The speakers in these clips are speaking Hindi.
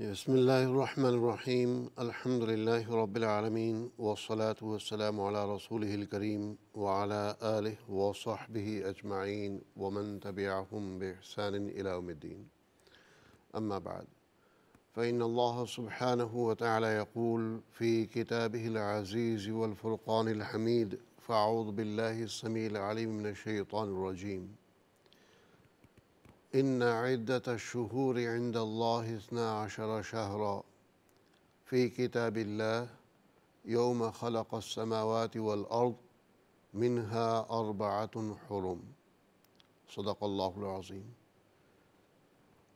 بسم الله الرحمن الرحيم الحمد لله رب العالمين والصلاة والسلام على رسوله الكريم وعلى آله وصحبه أجمعين ومن تبعهم بإحسان إلى يوم الدين أما بعد فإن الله سبحانه وتعالى يقول في كتابه العزيز والفرقان الحميد فأعوذ بالله السميع العليم من الشيطان الرجيم إن عدة الشهور عند الله اثنا عشر شهرا في كتاب الله يوم خلق السماوات والأرض منها أربعة حرم صدق الله العظيم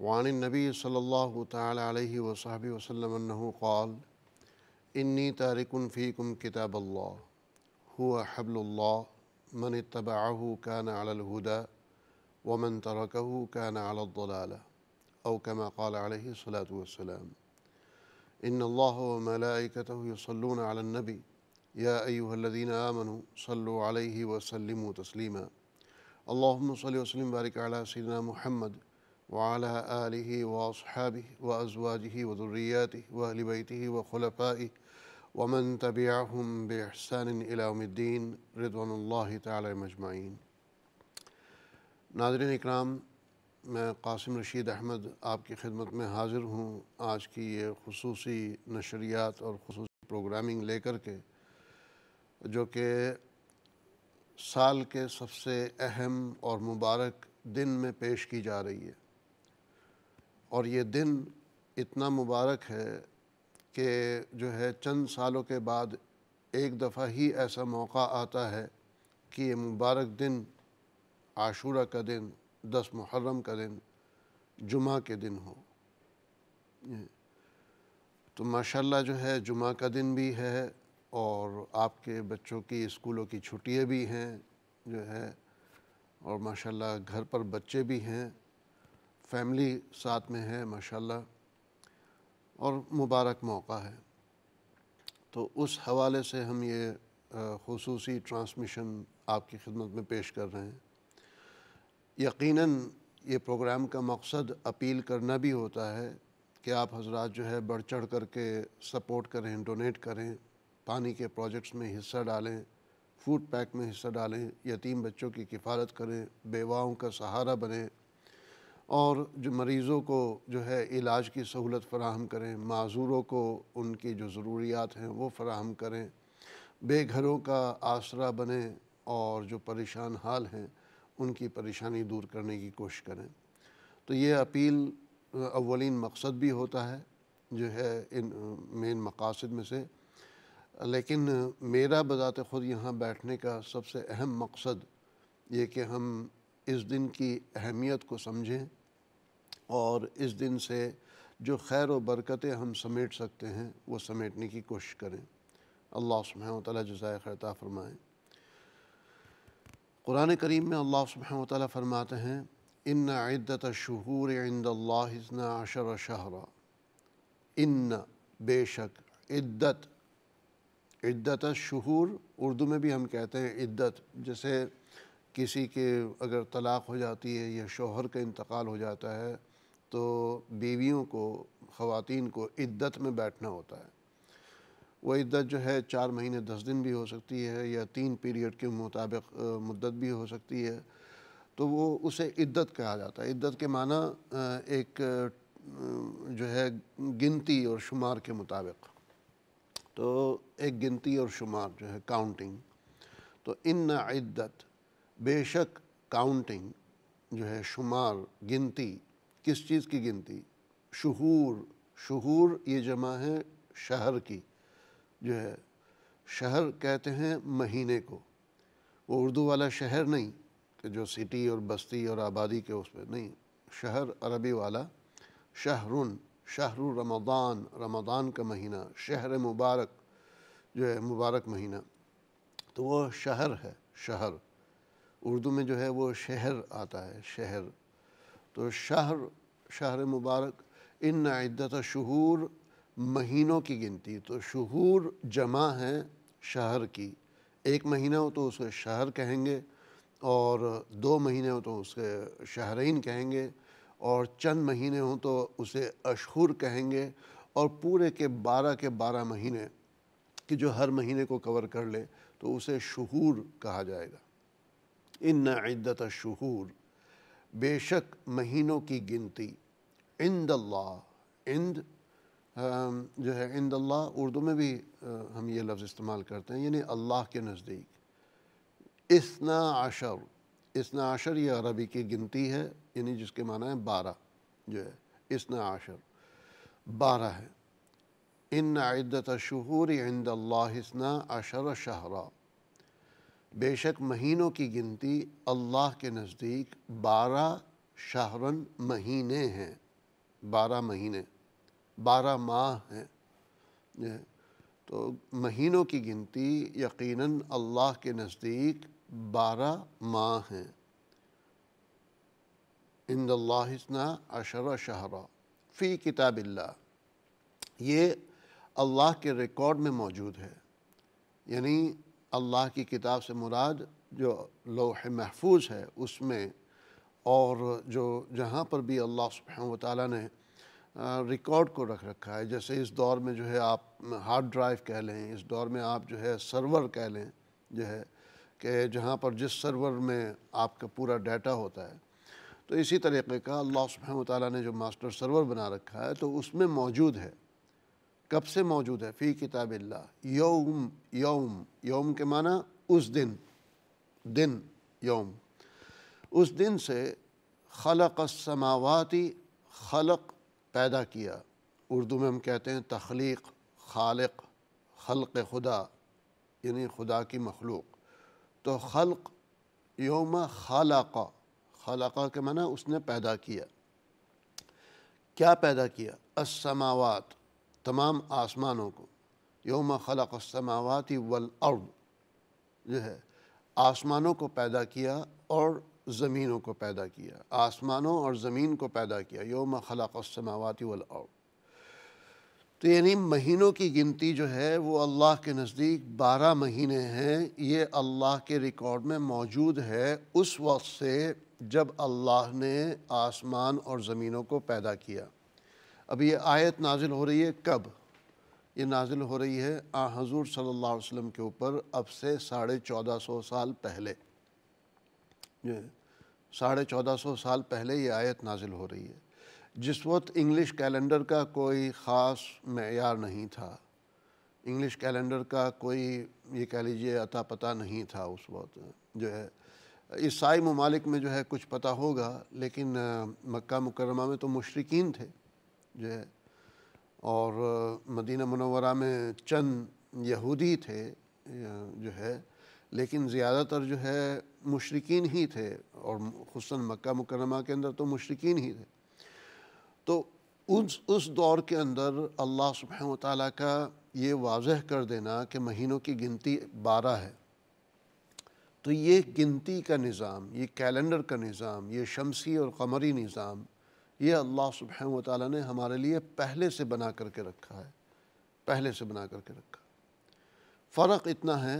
وعن النبي صلى الله تعالى عليه وصحبه وسلم أنه قال إني تارك فيكم كتاب الله هو حبل الله من اتبعه كان على الهدى ومن تركه كان على الضلاله او كما قال عليه الصلاه والسلام ان الله وملائكته يصلون على النبي يا ايها الذين امنوا صلوا عليه وسلموا تسليما اللهم صل وسلم وبارك على سيدنا محمد وعلى آله وأصحابه وأزواجه وذرياته وأهل بيته وخلفائه ومن تبعهم بإحسان إلى يوم الدين رضوان الله تعالى مجمعين नाजरन इकराम मैं कासिम रशीद अहमद आपकी खिदमत में हाजिर हूँ आज की ये खसूस नशरियात और खसूस प्रोग्रामिंग लेकर के जो कि साल के सबसे अहम और मुबारक दिन में पेश की जा रही है और ये दिन इतना मुबारक है कि जो है चंद सालों के बाद एक दफ़ा ही ऐसा मौका आता है कि ये मुबारक दिन आशूरा का दिन दस मुहर्रम का दिन जुमा के दिन हो तो माशाल्लाह जो है जुमा का दिन भी है और आपके बच्चों की स्कूलों की छुट्टियाँ भी हैं जो है और माशाल्लाह घर पर बच्चे भी हैं फैमिली साथ में है माशाल्लाह और मुबारक मौका है तो उस हवाले से हम ये खसूसी ट्रांसमिशन आपकी खिदमत में पेश कर रहे हैं यकीनन ये प्रोग्राम का मकसद अपील करना भी होता है कि आप हजरात जो है बढ़ चढ़ करके सपोर्ट करें डोनेट करें पानी के प्रोजेक्ट्स में हिस्सा डालें फूड पैक में हिस्सा डालें यतीम बच्चों की किफ़ालत करें बेवाओं का सहारा बने और जो मरीज़ों को जो है इलाज की सहूलत फराहम करें माजूरों को उनकी जो ज़रूरियात हैं वो फराहम करें बेघरों का आसरा बने और जो परेशान हाल हैं उनकी परेशानी दूर करने की कोशिश करें तो ये अपील अवलिन मकसद भी होता है जो है इन मेन मकासद में से लेकिन मेरा बज़ात ख़ुद यहाँ बैठने का सबसे अहम मकसद ये कि हम इस दिन की अहमियत को समझें और इस दिन से जो खैर व बरकतें हम समेट सकते हैं वो समेटने की कोशिश करें अल्लाह सुबह तला जजाय खरता फरमाएँ कुरान करीम में अल्लाह सुबह ताली फरमाते हैं इन इद्दत शहूर इंदल्लाजना अशर शहरा इन बेशक इद्दत इद्दत शहूर उर्दू में भी हम कहते हैं इद्दत जैसे किसी के अगर तलाक़ हो जाती है या शोहर का इंतकाल हो जाता है तो बीवियों को ख़वातीन को इद्दत में बैठना होता है वह इद्दत जो है चार महीने दस दिन भी हो सकती है या तीन पीरियड के मुताबिक मुद्दत भी हो सकती है तो वो उसे इद्दत कहा जाता है इद्दत के माना एक जो है गिनती और शुमार के मुताबिक तो एक गिनती और शुमार जो है काउंटिंग तो इन इद्दत बेशक काउंटिंग जो है शुमार गिनती किस चीज़ की गिनती शहूर शहूर ये जमा है शहर की जो है शहर कहते हैं महीने को वो उर्दू वाला शहर नहीं कि जो सिटी और बस्ती और आबादी के उस पर नहीं शहर अरबी वाला शहरुन शहर रमदान रमदान का महीना शहर मुबारक जो है मुबारक महीना तो वो शहर है शहर उर्दू में जो है वो शहर आता है शहर तो शहर शहर मुबारक इन इद्दत शहूर महीनों की गिनती तो शहूर जमा है शहर की एक महीना हो तो उसे शहर कहेंगे और दो महीने हो तो उसके शहरीन कहेंगे और चंद महीने हों तो उसे अशहूर कहेंगे और पूरे के बारह के बारह महीने कि जो हर महीने को कवर कर ले तो उसे शहूर कहा जाएगा इन नद्दत शहूर बेशक महीनों की गिनती इंद अल्लाह इंद जो है इंद उर्दू में भी हम ये लफ्ज़ इस्तेमाल करते हैं यानी अल्लाह के नज़दीक इसना आशर इसना आशर ये अरबी की गिनती है यानी जिसके माना है बारह जो है इसना आशर बारह है इन आदत शहूर इंद इसना आशर शहरा बेशक महीनों की गिनती अल्लाह के नज़दीक बारह शहरन महीने हैं बारह महीने बारह माह हैं तो महीनों की गिनती यकीनन अल्लाह के नज़दीक बारह माह हैं इंदल्लासना अशर शहरा फ़ी किताबिल्ला ये अल्लाह के रिकॉर्ड में मौजूद है यानी अल्लाह की किताब से मुराद जो लोह महफूज है उसमें और जो जहाँ पर भी अल्लाह सुबह ने रिकॉर्ड को रख रखा है जैसे इस दौर में जो है आप हार्ड ड्राइव कह लें इस दौर में आप जो है सर्वर कह लें जो है कि जहाँ पर जिस सर्वर में आपका पूरा डाटा होता है तो इसी तरीके का अल्लाह सुबह ताली ने जो मास्टर सर्वर बना रखा है तो उसमें मौजूद है कब से मौजूद है फ़ी किताब यौम यौम यौम के माना उस दिन दिन यौम उस दिन से खलक समावाती खलक पैदा किया उर्दू में हम कहते हैं तख्लीक खालक खल्क खुदा यानी खुदा की मखलूक तो खल्क योम खालाका खालाका के माना उसने पैदा किया क्या पैदा किया असमावत तमाम आसमानों को योम खलक समावती वल अर्द जो है आसमानों को पैदा किया और ज़मीनों को पैदा किया आसमानों और ज़मीन को पैदा किया योम खलाकसमावती वलआउ तो यानी महीनों की गिनती जो है वो अल्लाह के नज़दीक बारह महीने हैं ये अल्लाह के रिकॉर्ड में मौजूद है उस वक्त से जब अल्लाह ने आसमान और ज़मीनों को पैदा किया अब ये आयत नाजिल हो रही है कब ये नाजिल हो रही है आ हजूर सल्ला वसम के ऊपर अब से साढ़े चौदह सौ साल पहले जी साढ़े चौदह सौ साल पहले ये आयत नाजिल हो रही है जिस वक्त इंग्लिश कैलेंडर का कोई ख़ास मैार नहीं था इंग्लिश कैलेंडर का कोई ये कह लीजिए अता पता नहीं था उस वक्त जो है ईसाई ममालिक में जो है कुछ पता होगा लेकिन मक्का मुकरमा में तो मुशरकिन थे जो है और मदीना मनवरा में चंद यहूदी थे जो है लेकिन ज़्यादातर जो है मुशरकिन ही थे और खसूस मक्का मुकरमा के अंदर तो मुशरकिन ही थे तो उस उस दौर के अंदर अल्लाह सुबह ताली का ये वाजह कर देना कि महीनों की गिनती बारह है तो ये गिनती का निज़ाम ये कैलेंडर का निज़ाम ये शमसी और कमरी निज़ाम ये अल्लाह सुबह ताली ने हमारे लिए पहले से बना करके रखा है पहले से बना करके रखा फ़र्क इतना है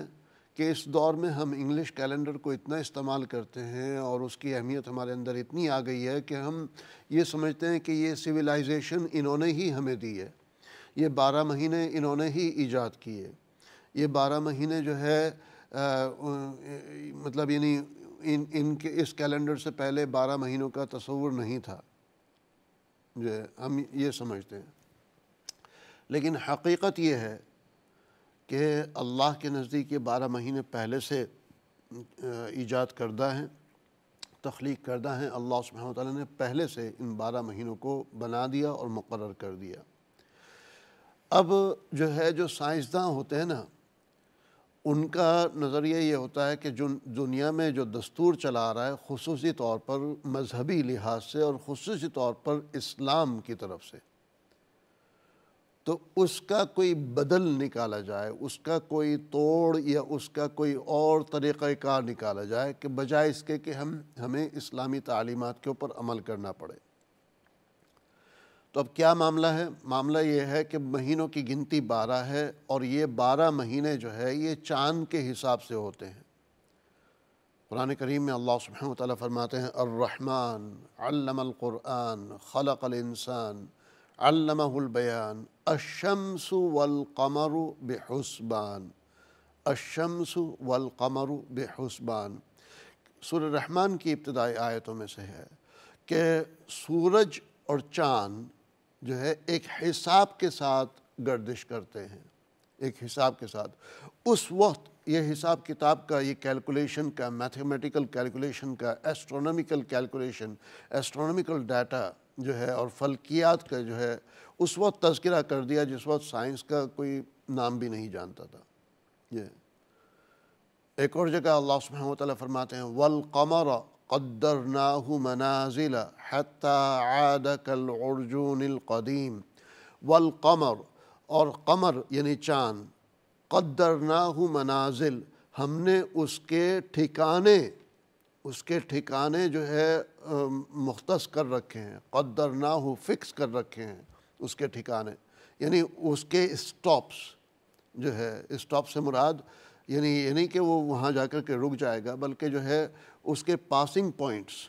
कि इस दौर में हम इंग्लिश कैलेंडर को इतना इस्तेमाल करते हैं और उसकी अहमियत हमारे अंदर इतनी आ गई है कि हम ये समझते हैं कि ये सिविलाइजेशन इन्होंने ही हमें दी है ये बारह महीने इन्होंने ही ईजाद किए ये बारह महीने जो है आ, मतलब यानी इन इनके इस कैलेंडर से पहले बारह महीनों का तस्वुर नहीं था जो है हम ये समझते हैं लेकिन हकीकत ये है कि अल्लाह के नज़दीक ये बारह महीने पहले से ईजाद करदा है तख्लीक करदा है अल्लाह सुबहान ने पहले से इन बारह महीनों को बना दिया और मुकर कर दिया अब जो है जो साइंसदान होते हैं ना उनका नज़रिया ये होता है कि जो दुनिया में जो दस्तूर चला आ रहा है खसूस तौर पर मजहबी लिहाज से और खसूस तौर पर इस्लाम की तरफ से तो उसका कोई बदल निकाला जाए उसका कोई तोड़ या उसका कोई और तरीक़ार निकाला जाए कि बजाय इसके कि हम हमें इस्लामी तलीमत के ऊपर अमल करना पड़े तो अब क्या मामला है मामला ये है कि महीनों की गिनती बारह है और ये बारह महीने जो है ये चाँद के हिसाब से होते हैं कुरान करीम में अल्लाह सुबह तरमाते फरमाते हैं अर्रहमान अलमल ख़लक़ल इंसान अल्लाहुलबयान अशमस वलकमर बेहसबान अशमस वलकमर बेहसबान सुर रहमान की इब्तदाई आयतों में से है कि सूरज और चाँद जो है एक हिसाब के साथ गर्दिश करते हैं एक हिसाब के साथ उस वक्त ये हिसाब किताब का ये कैलकुलेशन का मैथमेटिकल कैलकुलेशन का एस्ट्रोनॉमिकल कैलकुलेशन एस्ट्रोनॉमिकल डाटा जो है और फलकियात का जो है उस वक्त तस्करा कर दिया जिस वक्त साइंस का कोई नाम भी नहीं जानता था ये एक और जगह अल्लाह सुबह फरमाते हैं वल कमर कद्दर नाहू मनाजिल हतकलर्जुनक़दीम वल कमर और कमर यानी चाँद कद्दर नाहू मनाजिल हमने उसके ठिकाने उसके ठिकाने जो है मुख्त कर रखे हैं कदर ना हो फिक्स कर रखे हैं उसके ठिकाने यानी उसके स्टॉप्स जो है इस्टॉप से मुराद यानी ये नहीं कि वो वहाँ जा कर के रुक जाएगा बल्कि जो है उसके पासिंग पॉइंट्स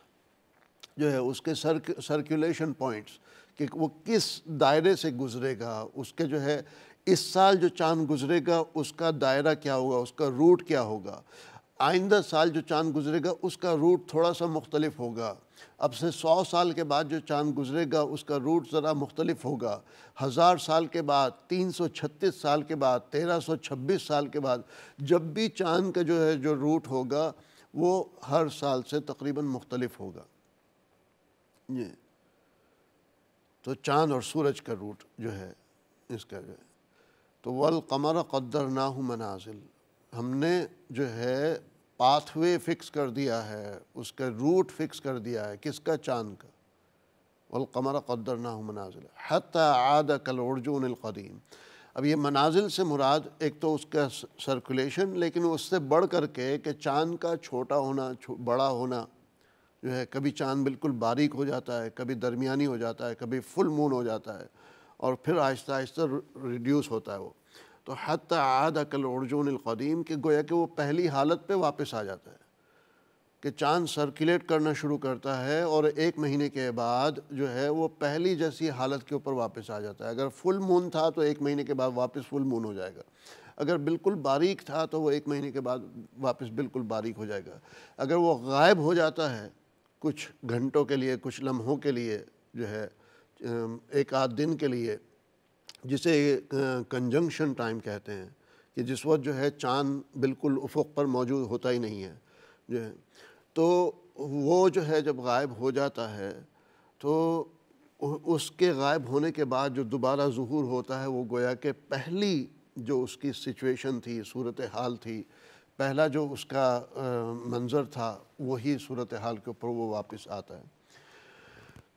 जो है उसके सर्क, सर्कुलेशन पॉइंट्स कि वो किस दायरे से गुजरेगा उसके जो है इस साल जो चांद गुजरेगा उसका दायरा क्या होगा उसका रूट क्या होगा आइंदा साल जो चांद गुजरेगा उसका रूट थोड़ा सा मुख्तलिफ होगा अब से सौ साल के बाद जो चांद गुजरेगा उसका रूट ज़रा मुख्तलिफ होगा हज़ार साल के बाद तीन सौ छत्तीस साल के बाद तेरह सौ छब्बीस साल के बाद जब भी चांद का जो है जो रूट होगा वो हर साल से तकरीबन मुख्तलिफ होगा ये तो चांद और सूरज का रूट जो है इसका जो है तो वल कमर कद्दर ना हो मनाजिल हमने जो है पाथवे फिक्स कर दिया है उसका रूट फिक्स कर दिया है किसका चांद का कमर कदर ना मनाजिल हत आद कल उर्जुनक़दीम अब ये मनाजिल से मुराद एक तो उसका सर्कुलेशन लेकिन उससे बढ़ कर के कि चाँद का छोटा होना छो, बड़ा होना जो है कभी चाँद बिल्कुल बारीक हो जाता है कभी दरमियानी हो जाता है कभी फुल मून हो जाता है और फिर आहिस्ता आहिस्ता रिड्यूस होता है वो तो हत आद अकल अर्जुन अलकदीम के गोया कि वो पहली हालत पे वापस आ जाता है कि चांद सर्कुलेट करना शुरू करता है और एक महीने के बाद जो है वो पहली जैसी हालत के ऊपर वापस आ जाता है अगर फुल मून था तो एक महीने के बाद वापस फुल मून हो जाएगा अगर बिल्कुल बारीक था तो वो एक महीने के बाद वापस बिल्कुल बारीक हो जाएगा अगर वो गायब हो जाता है कुछ घंटों के लिए कुछ लम्हों के लिए जो है एक आध दिन के लिए जिसे कंजंक्शन टाइम कहते हैं कि जिस वक्त जो है चाँद बिल्कुल उफुक पर मौजूद होता ही नहीं है जो है तो वो जो है जब गायब हो जाता है तो उसके गायब होने के बाद जो दोबारा जहूर होता है वो गोया के पहली जो उसकी सिचुएशन थी सूरत हाल थी पहला जो उसका मंज़र था वही सूरत हाल के ऊपर वो वापस आता है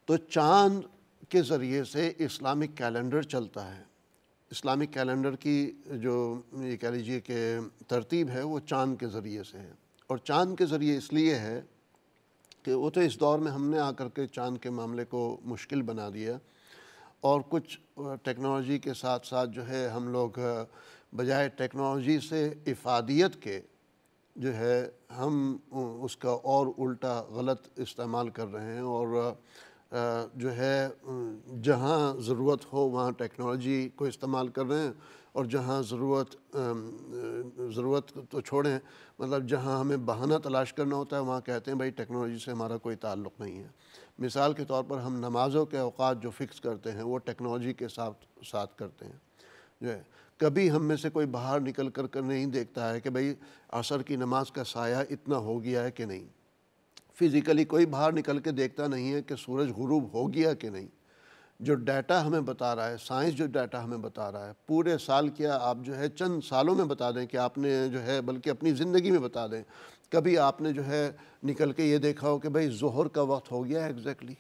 तो चांद के ज़रिए से इस्लामिक कैलेंडर चलता है इस्लामिक कैलेंडर की जो ये कह लीजिए कि तरतीब है वो चाँद के ज़रिए से है और चाँद के ज़रिए इसलिए है कि वो तो इस दौर में हमने आकर के चाँद के मामले को मुश्किल बना दिया और कुछ टेक्नोलॉजी के साथ साथ जो है हम लोग बजाय टेक्नोलॉजी से इफादियत के जो है हम उसका और उल्टा गलत इस्तेमाल कर रहे हैं और जो है जहाँ ज़रूरत हो वहाँ टेक्नोलॉजी को इस्तेमाल कर रहे हैं और जहाँ ज़रूरत ज़रूरत तो छोड़ें मतलब जहाँ हमें बहाना तलाश करना होता है वहाँ कहते हैं भाई टेक्नोलॉजी से हमारा कोई ताल्लुक़ नहीं है मिसाल के तौर पर हम नमाज़ों के अवकात जो फ़िक्स करते हैं वो टेक्नोलॉजी के साथ साथ करते हैं जो है कभी हम में से कोई बाहर निकल कर कर नहीं देखता है कि भाई असर की नमाज का साया इतना हो गया है कि नहीं फिज़िकली कोई बाहर निकल के देखता नहीं है कि सूरज गुरूब हो गया कि नहीं जो डाटा हमें बता रहा है साइंस जो डाटा हमें बता रहा है पूरे साल क्या आप जो है चंद सालों में बता दें कि आपने जो है बल्कि अपनी ज़िंदगी में बता दें कभी आपने जो है निकल के ये देखा हो कि भाई जहर का वक्त हो गया है एग्जैक्टली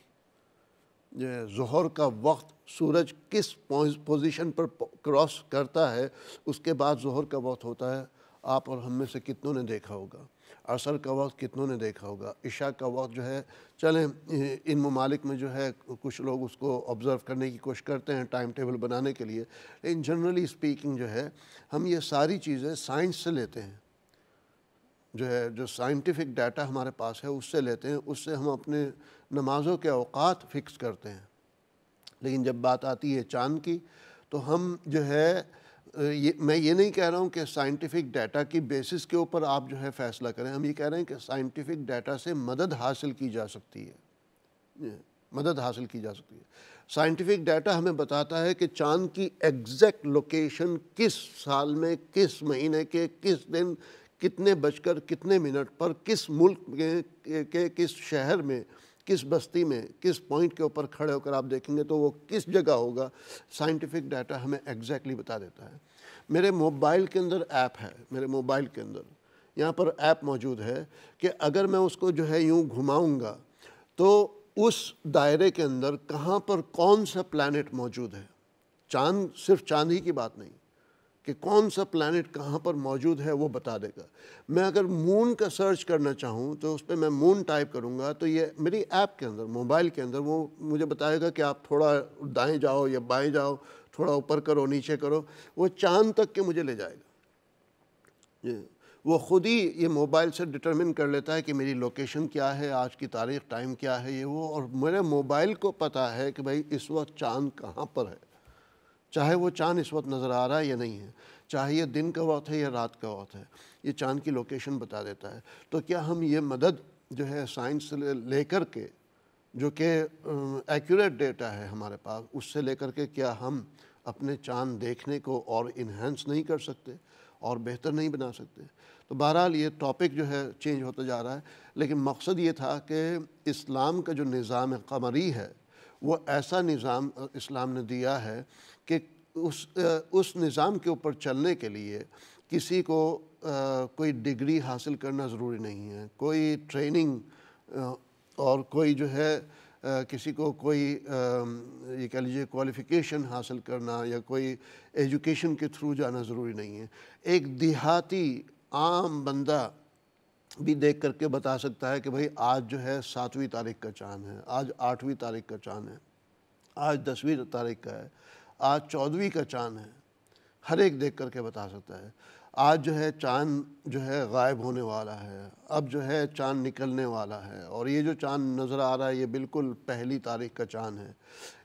जहर का वक्त सूरज किस पोजीशन पर क्रॉस करता है उसके बाद जहर का वक्त होता है आप और हम में से कितनों ने देखा होगा असर का वक्त कितनों ने देखा होगा इशा का वक्त जो है चलें इन ममालिक में जो है कुछ लोग उसको ऑब्ज़र्व करने की कोशिश करते हैं टाइम टेबल बनाने के लिए लेकिन जनरली स्पीकिंग जो है हम ये सारी चीज़ें साइंस से लेते हैं जो है जो साइंटिफिक डाटा हमारे पास है उससे लेते हैं उससे हम अपने नमाज़ों के अवकात फ़िक्स करते हैं लेकिन जब बात आती है चाँद की तो हम जो है ये मैं ये नहीं कह रहा हूँ कि साइंटिफिक डाटा की बेसिस के ऊपर आप जो है फैसला करें हम ये कह रहे हैं कि साइंटिफिक डाटा से मदद हासिल की जा सकती है मदद हासिल की जा सकती है साइंटिफिक डाटा हमें बताता है कि चांद की एग्जैक्ट लोकेशन किस साल में किस महीने के किस दिन कितने बजकर कितने मिनट पर किस मुल्क के, के, के किस शहर में किस बस्ती में किस पॉइंट के ऊपर खड़े होकर आप देखेंगे तो वो किस जगह होगा साइंटिफिक डाटा हमें एग्जैक्टली बता देता है मेरे मोबाइल के अंदर ऐप है मेरे मोबाइल के अंदर यहाँ पर ऐप मौजूद है कि अगर मैं उसको जो है यूँ घुमाऊँगा तो उस दायरे के अंदर कहाँ पर कौन सा प्लानट मौजूद है चांद सिर्फ चांद ही की बात नहीं कि कौन सा प्लानट कहाँ पर मौजूद है वो बता देगा मैं अगर मून का सर्च करना चाहूँ तो उस पर मैं मून टाइप करूँगा तो ये मेरी ऐप के अंदर मोबाइल के अंदर वो मुझे बताएगा कि आप थोड़ा दाएँ जाओ या बाएँ जाओ थोड़ा ऊपर करो नीचे करो वो चांद तक के मुझे ले जाएगा ये वो ख़ुद ही ये मोबाइल से डिटरमिन कर लेता है कि मेरी लोकेशन क्या है आज की तारीख टाइम क्या है ये वो और मेरे मोबाइल को पता है कि भाई इस वक्त चाँद कहाँ पर है चाहे वो चांद इस वक्त नज़र आ रहा है या नहीं है चाहे ये दिन का वक्त है या रात का वक्त है ये चांद की लोकेशन बता देता है तो क्या हम ये मदद जो है साइंस से लेकर के जो कि एक्यूरेट डेटा है हमारे पास उससे लेकर के क्या हम अपने चांद देखने को और इन्हेंस नहीं कर सकते और बेहतर नहीं बना सकते तो बहरहाल ये टॉपिक जो है चेंज होता जा रहा है लेकिन मकसद ये था कि इस्लाम का जो निज़ाम कमरी है वो ऐसा निज़ाम इस्लाम ने दिया है कि उस उस निज़ाम के ऊपर चलने के लिए किसी को आ, कोई डिग्री हासिल करना ज़रूरी नहीं है कोई ट्रेनिंग आ, और कोई जो है आ, किसी को कोई ये कह लीजिए क्वालिफ़िकेशन हासिल करना या कोई एजुकेशन के थ्रू जाना ज़रूरी नहीं है एक देहाती आम बंदा भी देख करके बता सकता है कि भाई आज जो है सातवीं तारीख का चांद है आज आठवीं तारीख का चांद है आज दसवीं तारीख का है आज चौदहवीं का चांद है हर एक देख करके बता सकता है आज जो है चांद जो है गायब होने वाला है अब जो है चांद निकलने वाला है और ये जो चांद नज़र आ रहा है ये बिल्कुल पहली तारीख का चांद है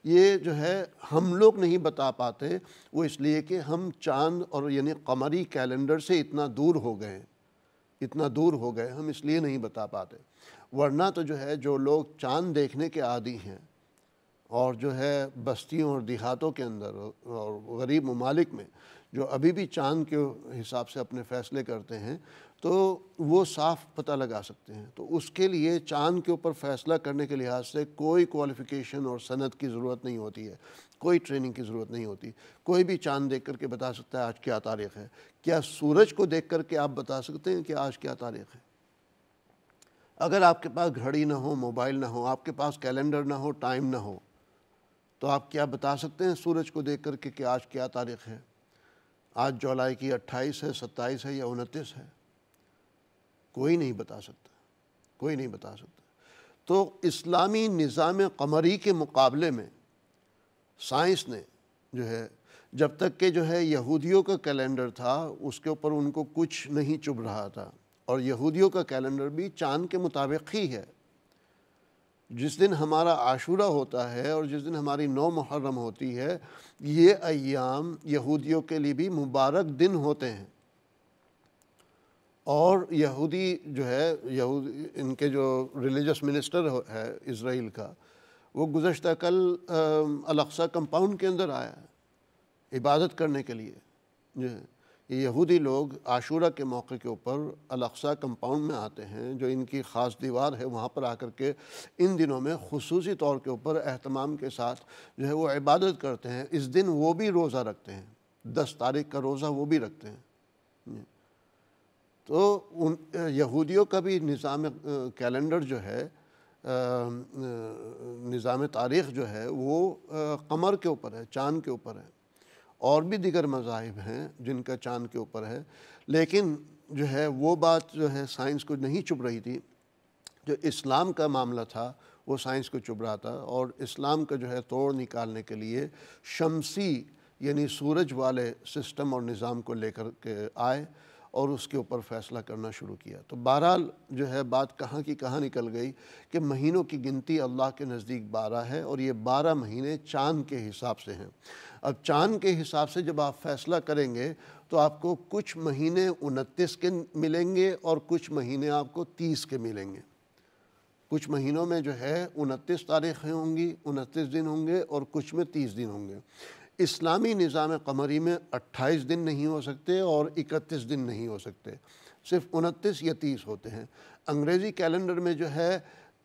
ये जो है हम लोग नहीं बता पाते वो इसलिए कि हम चांद और यानी कमरी कैलेंडर से इतना दूर हो गए इतना दूर हो गए हम इसलिए नहीं बता पाते वरना तो जो है जो लोग चांद देखने के आदि हैं और जो है बस्तियों और देहातों के अंदर और गरीब ममालिक में जो अभी भी चांद के हिसाब से अपने फ़ैसले करते हैं तो वो साफ पता लगा सकते हैं तो उसके लिए चांद के ऊपर फ़ैसला करने के लिहाज से कोई क्वालिफ़िकेशन और सनत की ज़रूरत नहीं होती है कोई ट्रेनिंग की ज़रूरत नहीं होती कोई भी चांद देख करके बता सकता है आज क्या तारीख़ है क्या सूरज को देख करके आप बता सकते हैं कि आज क्या तारीख़ है अगर आपके पास घड़ी ना हो मोबाइल ना हो आपके पास कैलेंडर ना हो टाइम ना हो तो आप क्या बता सकते हैं सूरज को देख कर के कि आज क्या तारीख है आज जुलाई की अट्ठाईस है सत्ताईस है या उनतीस है कोई नहीं बता सकता कोई नहीं बता सकता तो इस्लामी निज़ाम कमरी के मुकाबले में साइंस ने जो है जब तक के जो है यहूदियों का कैलेंडर था उसके ऊपर उनको कुछ नहीं चुभ रहा था और यहूदियों का कैलेंडर भी चांद के मुताबिक ही है जिस दिन हमारा आशूरा होता है और जिस दिन हमारी नौ मुहर्रम होती है ये अयाम यहूदियों के लिए भी मुबारक दिन होते हैं और यहूदी जो है यहूदी इनके जो रिलीजस मिनिस्टर है इसराइल का वो गुज्त कल अलक्सा कंपाउंड के अंदर आया इबादत करने के लिए जो है यहूदी लोग आशूरा के मौके के ऊपर अलक्सा कंपाउंड में आते हैं जो इनकी ख़ास दीवार है वहाँ पर आकर के इन दिनों में खसूस तौर के ऊपर अहतमाम के साथ जो है वो इबादत करते हैं इस दिन वो भी रोज़ा रखते हैं दस तारीख का रोज़ा वो भी रखते हैं तो उन यहूदियों का भी निज़ाम कैलेंडर जो है निज़ाम तारीख़ जो है वो कमर के ऊपर है चाँद के ऊपर है और भी दिगर मजाहब हैं जिनका चांद के ऊपर है लेकिन जो है वो बात जो है साइंस को नहीं चुप रही थी जो इस्लाम का मामला था वो साइंस को चुप रहा था और इस्लाम का जो है तोड़ निकालने के लिए शमसी यानी सूरज वाले सिस्टम और निज़ाम को लेकर के आए और उसके ऊपर फैसला करना शुरू किया तो बहरहाल जो है बात कहाँ की कहाँ निकल गई कि महीनों की गिनती अल्लाह के नज़दीक बारह है और ये बारह महीने चाँद के हिसाब से हैं अब चाँद के हिसाब से जब आप फैसला करेंगे तो आपको कुछ महीने उनतीस के मिलेंगे और कुछ महीने आपको तीस के मिलेंगे कुछ महीनों में जो है उनतीस तारीखें होंगी उनतीस दिन होंगे और कुछ में तीस दिन होंगे इस्लामी निज़ाम कमरी में अट्ठाईस दिन नहीं हो सकते और इकतीस दिन नहीं हो सकते सिर्फ उनतीस या तीस होते हैं अंग्रेज़ी कैलेंडर में जो है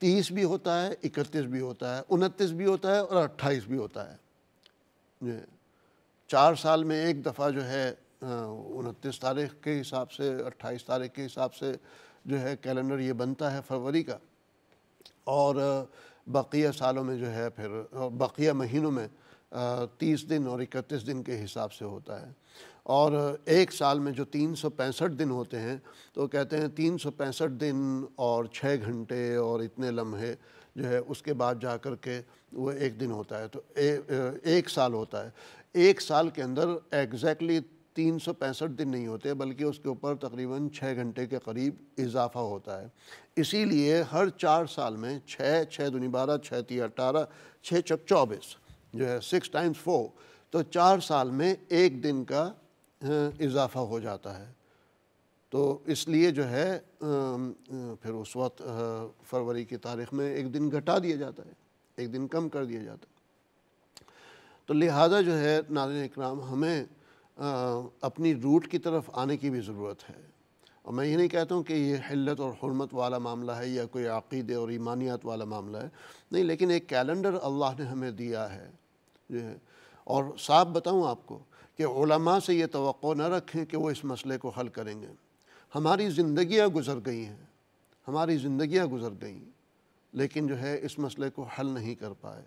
तीस भी होता है इकतीस भी होता है उनतीस भी होता है और अट्ठाईस भी होता है चार साल में एक दफ़ा जो है उनतीस तारीख के हिसाब से अट्ठाईस तारीख के हिसाब से जो है कैलेंडर ये बनता है फरवरी का और बकिया सालों में जो है फिर बकिया महीनों में तीस दिन और इकतीस दिन के हिसाब से होता है और एक साल में जो तीन सौ पैंसठ दिन होते हैं तो कहते हैं तीन सौ पैंसठ दिन और छः घंटे और इतने लम्हे जो है उसके बाद जा कर के वो एक दिन होता है तो ए, एक साल होता है एक साल के अंदर एग्जैक्टली तीन सौ पैंसठ दिन नहीं होते बल्कि उसके ऊपर तकरीबन छः घंटे के करीब इजाफा होता है इसीलिए हर चार साल में छः छः दुनी बारह छः ती अट्ठारह छः चौबीस जो है सिक्स टाइम्स फोर तो चार साल में एक दिन का इजाफा हो जाता है तो इसलिए जो है फिर उस वक्त फरवरी की तारीख में एक दिन घटा दिया जाता है एक दिन कम कर दिया जाता है तो लिहाजा जो है नारिन इकराम हमें अपनी रूट की तरफ आने की भी ज़रूरत है और मैं ये नहीं कहता हूँ कि ये हिल्लत और हरमत वाला मामला है या कोई अक़ीदे और ईमानियात वाला मामला है नहीं लेकिन एक कैलेंडर अल्लाह ने हमें दिया है जो है हाँ। और साफ बताऊँ आपको कि से ये तो न रखें कि वो इस मसले को हल करेंगे हमारी ज़िंदियाँ गुजर गई हैं हमारी ज़िंदियाँ गुजर गई लेकिन जो है इस मसले को हल नहीं कर पाए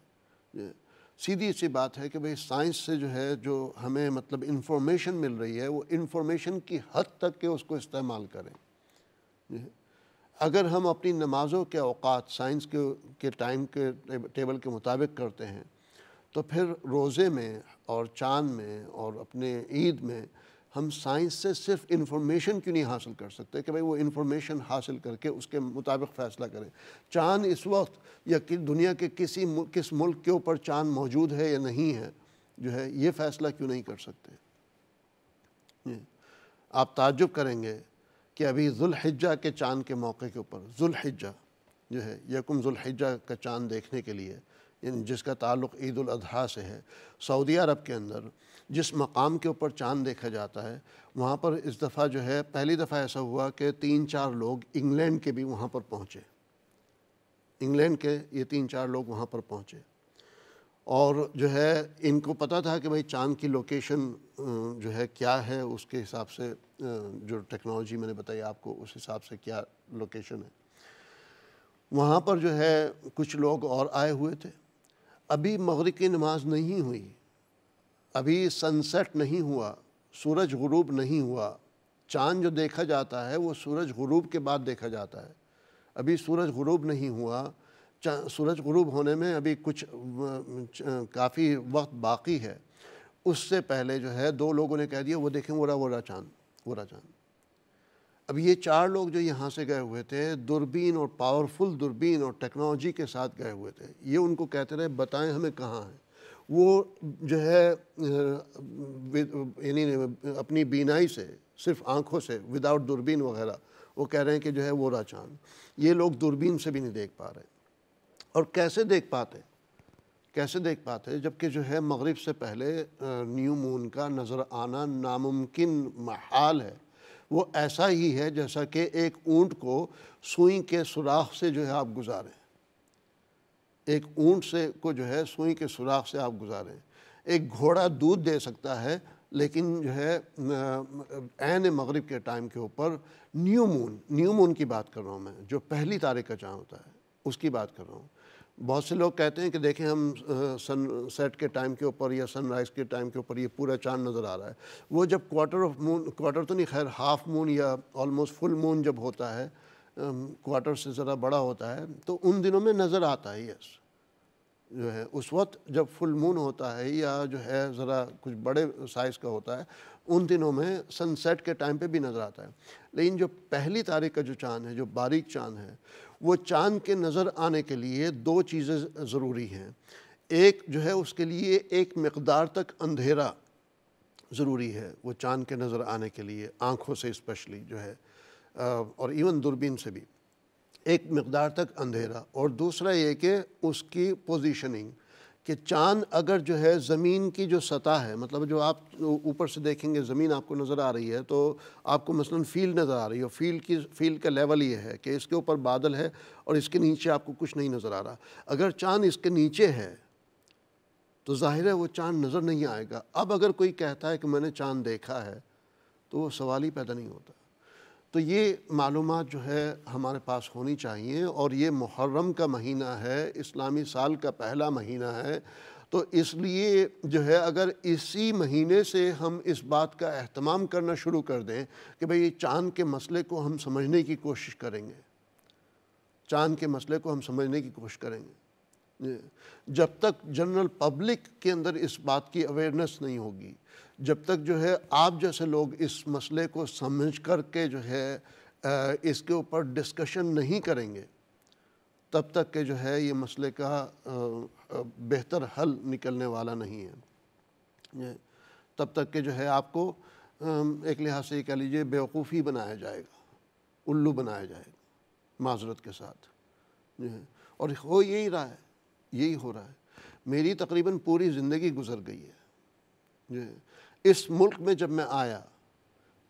सीधी सी बात है कि भाई साइंस से जो है जो हमें मतलब इन्फॉर्मेशन मिल रही है वो इन्फॉर्मेशन की हद तक के उसको इस्तेमाल करें अगर हम अपनी नमाज़ों के अवकात साइंस के के टाइम के टेबल के मुताबिक करते हैं तो फिर रोज़े में और चाँद में और अपने ईद में हम साइंस से सिर्फ इन्फॉर्मेशन क्यों नहीं हासिल कर सकते कि भाई वो इन्फॉर्मेशन हासिल करके उसके मुताबिक फ़ैसला करें चाँद इस वक्त या कि दुनिया के किसी किस मुल्क के ऊपर चाँद मौजूद है या नहीं है जो है ये फ़ैसला क्यों नहीं कर सकते आप ताजुब करेंगे कि अभी जुल्हिज्जा के चाँद के मौके के ऊपर जुल्हिज्जा जो है यकुम जुल्हिज्जा का चाँद देखने के लिए जिसका ताल्लुक़ ईद उल अजहा से है सऊदी अरब के अंदर जिस मकाम के ऊपर चांद देखा जाता है वहाँ पर इस दफ़ा जो है पहली दफ़ा ऐसा हुआ कि तीन चार लोग इंग्लैंड के भी वहाँ पर पहुँचे इंग्लैंड के ये तीन चार लोग वहाँ पर पहुँचे और जो है इनको पता था कि भाई चांद की लोकेशन जो है क्या है उसके हिसाब से जो टेक्नोलॉजी मैंने बताई आपको उस हिसाब से क्या लोकेशन है वहाँ पर जो है कुछ लोग और आए हुए थे अभी मगरब की नमाज़ नहीं हुई अभी सनसेट नहीं हुआ सूरज गुरूब नहीं हुआ चांद जो देखा जाता है वो सूरज गुरूब के बाद देखा जाता है अभी सूरज गुरूब नहीं हुआ सूरज गुरूब होने में अभी कुछ काफ़ी वक्त बाकी है उससे पहले जो है दो लोगों ने कह दिया वो देखें वोरा वोरा चांद वोरा चांद अब ये चार लोग जो यहाँ से गए हुए थे दूरबीन और पावरफुल दूरबीन और टेक्नोलॉजी के साथ गए हुए थे ये उनको कहते रहे बताएं हमें कहाँ हैं वो जो है यानी अपनी बीनाई से सिर्फ आँखों से विदाउट दूरबीन वगैरह वो कह रहे हैं कि जो है वो रहा चांद ये लोग दूरबीन से भी नहीं देख पा रहे और कैसे देख पाते कैसे देख पाते जबकि जो है मगरिब से पहले न्यू मून का नज़र आना नामुमकिन हाल है वो ऐसा ही है जैसा कि एक ऊँट को सुई के सुराख से जो है आप गुजारें एक ऊँट से को जो है सुई के सुराख से आप गुजारें एक घोड़ा दूध दे सकता है लेकिन जो है एन मगरब के टाइम के ऊपर न्यू मून न्यू मून की बात कर रहा हूँ मैं जो पहली तारीख का चाँद होता है उसकी बात कर रहा हूँ बहुत से लोग कहते हैं कि देखें हम सन सेट के टाइम के ऊपर या सनराइज़ के टाइम के ऊपर ये पूरा चांद नज़र आ रहा है वो जब क्वार्टर ऑफ मून क्वार्टर तो नहीं खैर हाफ मून या ऑलमोस्ट फुल मून जब होता है क्वार्टर से ज़रा बड़ा होता है तो उन दिनों में नज़र आता है यस जो है उस वक्त जब फुल मून होता है या जो है ज़रा कुछ बड़े साइज़ का होता है उन दिनों में सनसेट के टाइम पे भी नज़र आता है लेकिन जो पहली तारीख का जो चांद है जो बारीक चाँद है वो चांद के नज़र आने के लिए दो चीज़ें ज़रूरी हैं एक जो है उसके लिए एक मकदार तक अंधेरा ज़रूरी है वो चाँद के नज़र आने के लिए आँखों से स्पेशली जो है और इवन दूरबीन से भी एक मकदार तक अंधेरा और दूसरा ये कि उसकी पोजीशनिंग कि चांद अगर जो है ज़मीन की जो सतह है मतलब जो आप ऊपर से देखेंगे ज़मीन आपको नज़र आ रही है तो आपको मसलन फील्ड नज़र आ रही है फील्ड की फील्ड का लेवल ये है कि इसके ऊपर बादल है और इसके नीचे आपको कुछ नहीं नज़र आ रहा अगर चांद इसके नीचे है तो ज़ाहिर है वो चांद नज़र नहीं आएगा अब अगर कोई कहता है कि मैंने चांद देखा है तो वो सवाल ही पैदा नहीं होता तो ये मालूम जो है हमारे पास होनी चाहिए और ये मुहर्रम का महीना है इस्लामी साल का पहला महीना है तो इसलिए जो है अगर इसी महीने से हम इस बात का अहतमाम करना शुरू कर दें कि भाई ये चाँद के मसले को हम समझने की कोशिश करेंगे चाँद के मसले को हम समझने की कोशिश करेंगे जब तक जनरल पब्लिक के अंदर इस बात की अवेयरनेस नहीं होगी जब तक जो है आप जैसे लोग इस मसले को समझ कर के जो है इसके ऊपर डिस्कशन नहीं करेंगे तब तक के जो है ये मसले का बेहतर हल निकलने वाला नहीं है तब तक के जो है आपको एक लिहाज से कह लीजिए बेवकूफ़ी बनाया जाएगा उल्लू बनाया जाएगा माजरत के साथ और हो यही रहा है यही हो रहा है मेरी तकरीबन पूरी ज़िंदगी गुजर गई है है इस मुल्क में जब मैं आया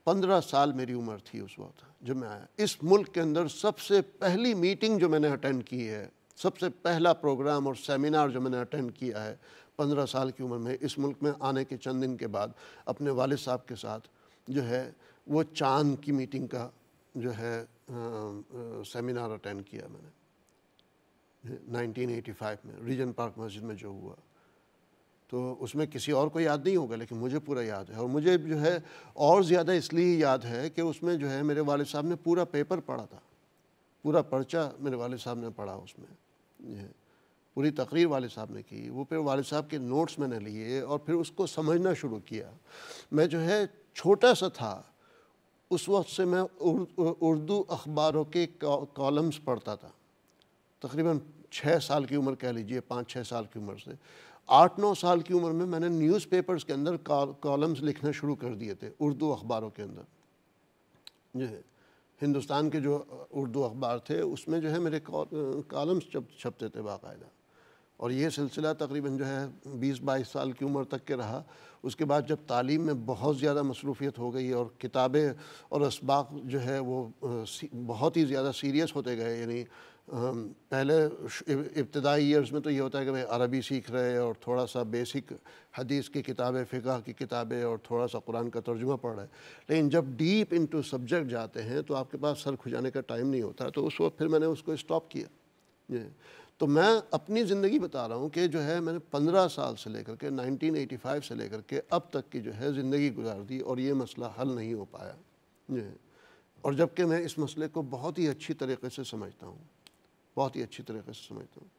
पंद्रह साल मेरी उम्र थी उस वक्त जब मैं आया इस मुल्क के अंदर सबसे पहली मीटिंग जो मैंने अटेंड की है सबसे पहला प्रोग्राम और सेमिनार जो मैंने अटेंड किया है पंद्रह साल की उम्र में इस मुल्क में आने के चंद दिन के बाद अपने वाले साहब के साथ जो है वो चांद की मीटिंग का जो है आ, आ, सेमिनार अटेंड किया मैंने 1985 में रीजन पार्क मस्जिद में जो हुआ तो उसमें किसी और को याद नहीं होगा लेकिन मुझे पूरा याद है और मुझे जो है और ज़्यादा इसलिए याद है कि उसमें जो है मेरे वाले साहब ने पूरा पेपर पढ़ा था पूरा पर्चा मेरे वाले साहब ने पढ़ा उसमें पूरी तकरीर वाले साहब ने की वो फिर वाले साहब के नोट्स मैंने लिए और फिर उसको समझना शुरू किया मैं जो है छोटा सा था उस वक्त से मैं उर्दू अखबारों के कॉलम्स पढ़ता था तकरीबन छः साल की उम्र कह लीजिए पाँच छः साल की उम्र से आठ नौ साल की उम्र में मैंने न्यूज़पेपर्स के अंदर कॉलम्स लिखना शुरू कर दिए थे उर्दू अखबारों के अंदर जो है हिंदुस्तान के जो उर्दू अखबार थे उसमें जो है मेरे कॉलम्स छप छपते थे बाकायदा और ये सिलसिला तकरीबन जो है बीस बाईस साल की उम्र तक के रहा उसके बाद जब तालीम में बहुत ज़्यादा मसरूफियत हो गई और किताबें और इसबाक जो है वो बहुत ही ज़्यादा सीरियस होते गए यानी पहले इब्तदाई ईयर्स में तो ये होता है कि भाई अरबी सीख रहे और थोड़ा सा बेसिक हदीस की किताबें फ़िका की किताबें और थोड़ा सा कुरान का तर्जुमा पढ़ रहे हैं लेकिन जब डीप इनटू सब्जेक्ट जाते हैं तो आपके पास सर खुजाने का टाइम नहीं होता तो उस वक्त फिर मैंने उसको स्टॉप किया जी तो मैं अपनी ज़िंदगी बता रहा हूँ कि जो है मैंने पंद्रह साल से लेकर के फाइव से लेकर के अब तक की जो है ज़िंदगी गुजार दी और ये मसला हल नहीं हो पाया और जबकि मैं इस मसले को बहुत ही अच्छी तरीके से समझता हूँ बहुत ही अच्छी तरीके से समझता हूँ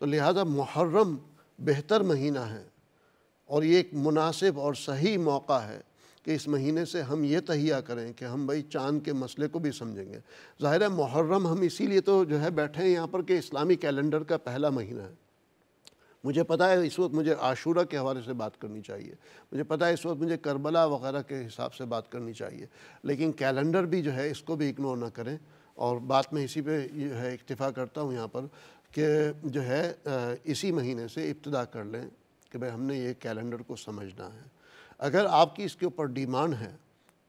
तो लिहाजा मुहर्रम बेहतर महीना है और ये एक मुनासिब और सही मौका है कि इस महीने से हम ये तहिया करें कि हम भाई चांद के मसले को भी समझेंगे ज़ाहिर है मुहर्रम हम इसीलिए तो जो है बैठे हैं यहाँ पर कि इस्लामी कैलेंडर का पहला महीना है मुझे पता है इस वक्त मुझे आशूरा के हवाले से बात करनी चाहिए मुझे पता है इस वक्त मुझे करबला वगैरह के हिसाब से बात करनी चाहिए लेकिन कैलेंडर भी जो है इसको भी इग्नोर ना करें और बात में इसी पे है इक्तफ़ा करता हूँ यहाँ पर कि जो है इसी महीने से इब्तदा कर लें कि भाई हमने ये कैलेंडर को समझना है अगर आपकी इसके ऊपर डिमांड है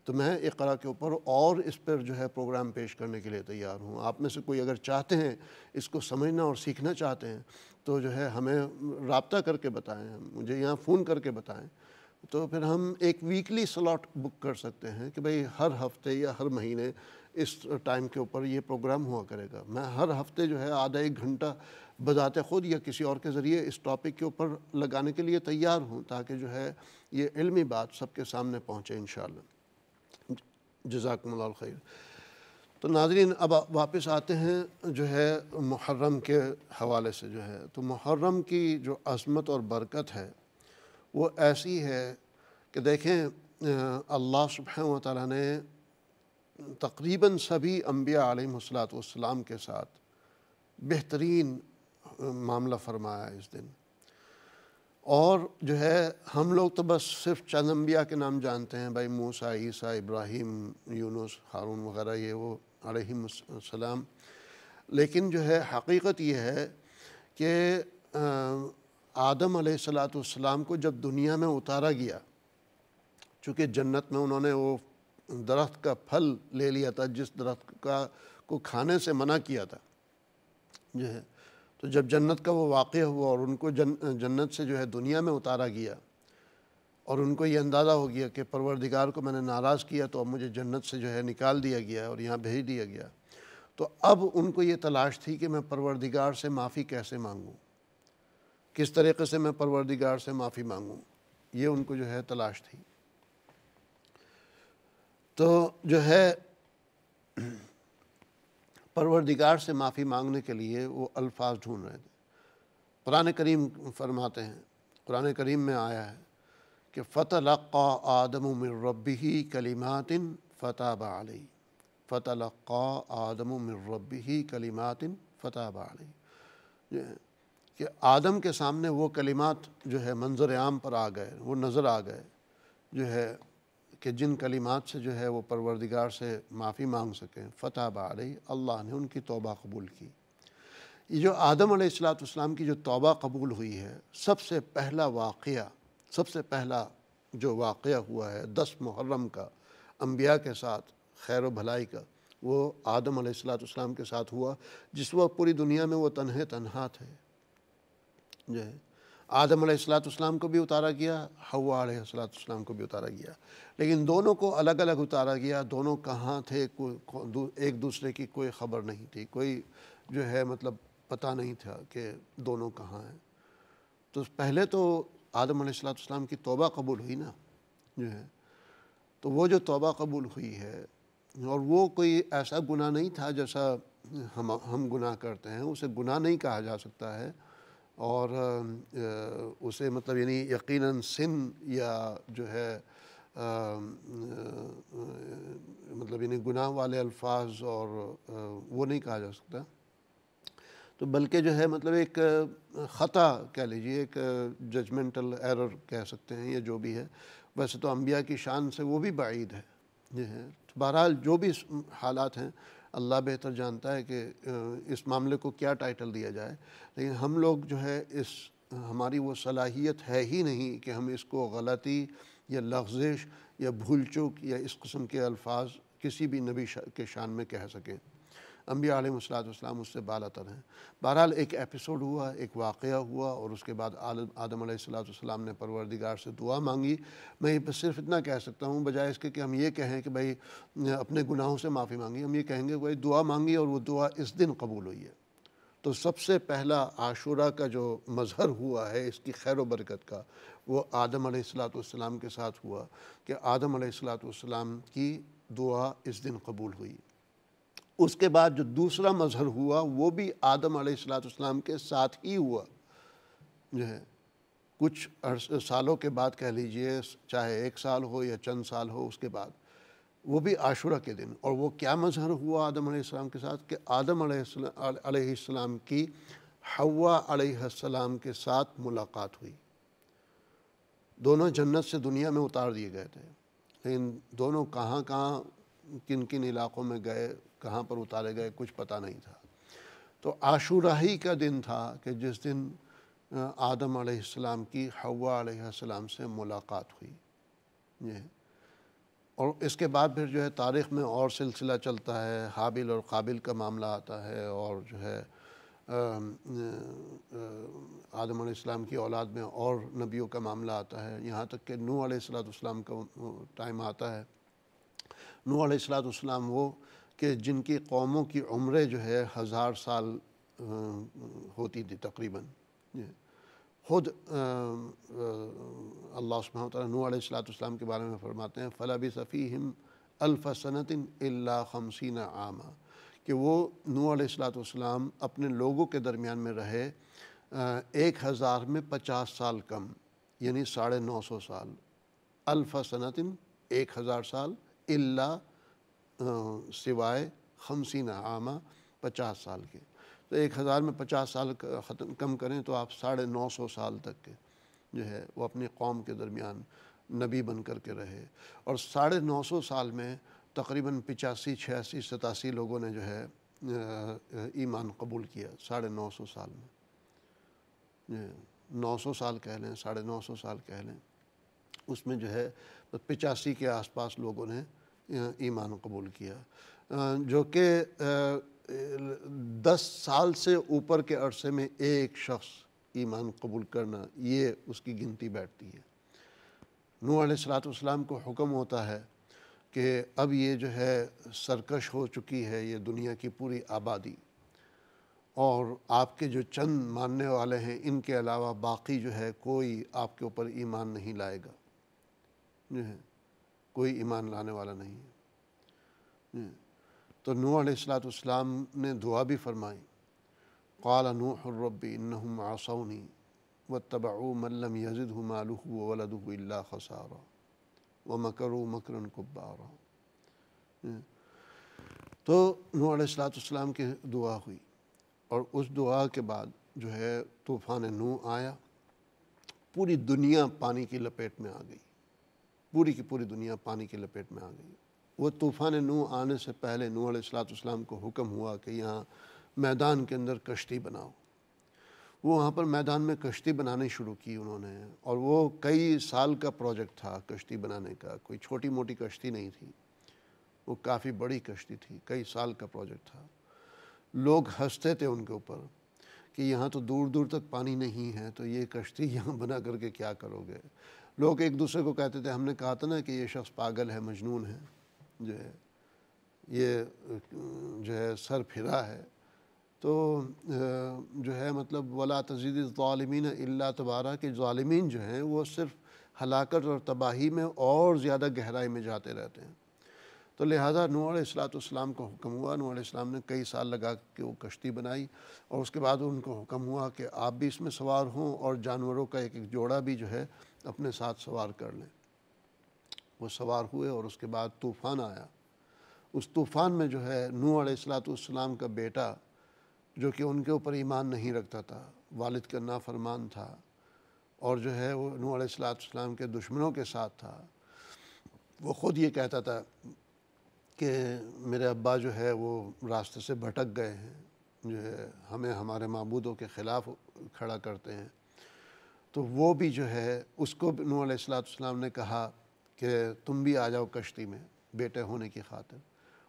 तो मैं इकरा के ऊपर और इस पर जो है प्रोग्राम पेश करने के लिए तैयार हूँ आप में से कोई अगर चाहते हैं इसको समझना और सीखना चाहते हैं तो जो है हमें रबता करके बताएं मुझे यहाँ फ़ोन करके बताएं तो फिर हम एक वीकली स्लॉट बुक कर सकते हैं कि भाई हर हफ्ते या हर महीने इस टाइम के ऊपर ये प्रोग्राम हुआ करेगा मैं हर हफ्ते जो है आधा एक घंटा बजाते ख़ुद या किसी और के ज़रिए इस टॉपिक के ऊपर लगाने के लिए तैयार हूँ ताकि जो है ये इलमी बात सबके सामने पहुँचे इन जजाकमल खैर तो नाजरीन अब वापस आते हैं जो है मुहर्रम के हवाले से जो है तो मुहर्रम की जो अजमत और बरकत है वो ऐसी है कि देखें अल्लाह सुबह वाली ने तकरीबन सभी अम्बिया आलतम के साथ बेहतरीन मामला फरमाया इस दिन और जो है हम लोग तो बस सिर्फ चंद अम्बिया के नाम जानते हैं भाई मूसा ईसा इब्राहिम यूनुस हारून वगैरह ये वो सलाम लेकिन जो है हकीकत ये है कि आदम सलाम को जब दुनिया में उतारा गया चूँकि जन्नत में उन्होंने वो दरख्त का फल ले लिया था जिस दरख्त का को खाने से मना किया था जो है तो जब जन्नत का वो वाक़ हुआ और उनको जन जन्नत से जो है दुनिया में उतारा गया और उनको ये अंदाज़ा हो गया कि परवरदिगार को मैंने नाराज़ किया तो अब मुझे जन्नत से जो है निकाल दिया गया और यहाँ भेज दिया गया तो अब उनको ये तलाश थी कि मैं परवरदिगार से माफ़ी कैसे मांगूँ किस तरीके से मैं परवरदिगार से माफ़ी मांगूँ ये उनको जो है तलाश थी तो जो है परवरदिगार से माफ़ी मांगने के लिए वो अल्फाज ढूंढ रहे थे कुरान करीम फरमाते हैं कुरान करीम में आया है कि फ़तलक़ा आदम मिर रबी ही कलिमातिन फ़ताब आलई फ़तलक़ा आदम मिर रबी ही फ़ताब आलई कि आदम के सामने वो कलिमात जो है मंजर आम पर आ गए वो नज़र आ गए जो है कि जिन कलिमात से जो है वो परवरदिगार से माफ़ी मांग सकें फ़तह बारी अल्लाह ने उनकी तोबा कबूल की ये जो आदम अलैहिस्सलाम की जो तोबा कबूल हुई है सबसे पहला वाक़ सबसे पहला जो वाक़ हुआ है दस मुहर्रम का अम्बिया के साथ खैर व भलाई का वो आदम अलैहिस्सलाम के साथ हुआ जिस वक्त पूरी दुनिया में वो तनहे तनहा थे जो है आदम सलाम को भी उतारा गया हवा सलाम को भी उतारा गया लेकिन दोनों को अलग अलग उतारा गया दोनों कहाँ थे एक दूसरे की कोई ख़बर नहीं थी कोई जो है मतलब पता नहीं था कि दोनों कहाँ हैं तो पहले तो आदम सलाम की तोबा कबूल हुई ना जो है तो वो जो तोबा कबूल हुई है और वो कोई ऐसा गुनाह नहीं था जैसा हम हम गुनाह करते हैं उसे गुनाह नहीं कहा जा सकता है और उसे मतलब यानी यकीनन सिन या जो है आ, आ, मतलब यानी गुनाह वाले अल्फाज और आ, वो नहीं कहा जा सकता तो बल्कि जो है मतलब एक ख़ता कह लीजिए एक जजमेंटल एरर कह सकते हैं या जो भी है वैसे तो अम्बिया की शान से वो भी बाइद है जी है तो बहरहाल जो भी हालात हैं अल्लाह बेहतर जानता है कि इस मामले को क्या टाइटल दिया जाए लेकिन हम लोग जो है इस हमारी वो सलाहियत है ही नहीं कि हम इसको गलती या लफ्जिश या भूल चूक या इस कस्म के अल्फाज किसी भी नबी के शान में कह सकें अम्बिया आलमसलाम उससे बालातर हैं बहरहाल एक एपिसोड हुआ एक वाक़ हुआ और उसके बाद आदम आदम ने परवरदिगार से दुआ मांगी मैं ये सिर्फ इतना कह सकता हूँ बजाय इसके कि हम ये कहें कि भाई अपने गुनाहों से माफ़ी मांगी हम ये कहेंगे भाई दुआ मांगी और वो दुआ इस दिन कबूल हुई है तो सबसे पहला आशुरा का जो मज़हर हुआ है इसकी खैर बरकत का वो आदम सलाम के साथ हुआ कि आदम सलाम की दुआ इस दिन कबूल हुई उसके बाद जो दूसरा मजहर हुआ वो भी आदम सलाम के साथ ही हुआ जो है कुछ सालों के बाद कह लीजिए चाहे एक साल हो या चंद साल हो उसके बाद वो भी आशुरा के दिन और वो क्या मजहर हुआ आदम आलाम के साथ कि आदम आलाम की हवा के साथ मुलाकात हुई दोनों जन्नत से दुनिया में उतार दिए गए थे लेकिन दोनों कहाँ कहाँ किन किन इलाक़ों में गए कहाँ पर उतारे गए कुछ पता नहीं था तो आशुराही का दिन था कि जिस दिन आदम आसमाम की हवा से मुलाकात हुई ये और इसके बाद फिर जो है तारीख़ में और सिलसिला चलता है हाबिल और काबिल का मामला आता है और जो है आदम आसमाम की औलाद में और नबियों का मामला आता है यहाँ तक कि नू आलाम का टाइम आता है नू आलाम वो कि जिनकी कौमों की उम्रें जो है हज़ार साल होती थी तकरीबन ख़ुद अल्लाह सुबह नूसलाम के बारे में फ़रमाते हैं फ़ला भी सफ़ी हम अल्फ़सनतिन खमसिन आमा कि वो नू आलाम अपने लोगों के दरमियान में रहे एक हज़ार में पचास साल कम यानी साढ़े नौ सौ साल अल्फ़सनतिन एक हज़ार साल अल्ला सिवाय खमसिन आमा पचास साल के तो एक हज़ार में पचास साल ख़त्म कम करें तो आप साढ़े नौ सौ साल तक के जो है वो अपनी कौम के दरमियान नबी बन कर के रहे और साढ़े नौ सौ साल में तकरीबन पिचासी छियासी सतासी लोगों ने जो है ईमान कबूल किया साढ़े नौ सौ साल में नौ सौ साल कह लें साढ़े नौ सौ साल कह लें उसमें जो है पिचासी के आसपास लोगों ने ईमान कबूल किया जो कि दस साल से ऊपर के अरसे में एक शख्स ईमान कबूल करना ये उसकी गिनती बैठती है नू आलाम को हुक्म होता है कि अब ये जो है सरकश हो चुकी है ये दुनिया की पूरी आबादी और आपके जो चंद मानने वाले हैं इनके अलावा बाकी जो है कोई आपके ऊपर ईमान नहीं लाएगा जो है कोई ईमान लाने वाला नहीं है हम्म। तो नू आलाम ने दुआ भी फरमाई कल नूरबी इनहम आसौनी व तबाऊ मल्लम यजिद मालूह वलदुल्ला खसारा व मकरू मकरन कुब्बारा हम्म। तो नू आलाम की दुआ हुई और उस दुआ के बाद जो है तूफ़ान नू आया पूरी दुनिया पानी की लपेट में आ गई पूरी की पूरी दुनिया पानी की लपेट में आ गई वो तूफ़ान नू आने से पहले नू अलैहिस्सलाम को हुक्म हुआ कि यहाँ मैदान के अंदर कश्ती बनाओ वो वहाँ पर मैदान में कश्ती बनानी शुरू की उन्होंने और वो कई साल का प्रोजेक्ट था कश्ती बनाने का कोई छोटी मोटी कश्ती नहीं थी वो काफ़ी बड़ी कश्ती थी कई साल का प्रोजेक्ट था लोग हंसते थे उनके ऊपर कि यहाँ तो दूर दूर तक पानी नहीं है तो ये कश्ती यहाँ बना करके क्या करोगे लोग एक दूसरे को कहते थे हमने कहा था ना कि ये शख्स पागल है मजनून है जो है ये जो है सर फिरा है तो जो है मतलब वला तजीद अल्ला तबारा के ालमीन जो हैं वो सिर्फ हलाकत और तबाही में और ज़्यादा गहराई में जाते रहते हैं तो लिहाजा नूर को हुक्म हुआ नूर इस्लाम ने कई साल लगा के वो कश्ती बनाई और उसके बाद उनको हुक्म हुआ कि आप भी इसमें सवार हों और जानवरों का एक एक जोड़ा भी जो है अपने साथ सवार कर लें वो सवार हुए और उसके बाद तूफ़ान आया उस तूफ़ान में जो है नू अलैहिस्सलाम का बेटा जो कि उनके ऊपर ईमान नहीं रखता था वालिद का नाफरमान था और जो है वो नू अलैहिस्सलाम के दुश्मनों के साथ था वो ख़ुद ये कहता था कि मेरे अब्बा जो है वो रास्ते से भटक गए हैं जो है हमें हमारे मबूदों के ख़िलाफ़ खड़ा करते हैं तो वो भी जो है उसको नूसलाम ने कहा कि तुम भी आ जाओ कश्ती में बेटे होने की खातिर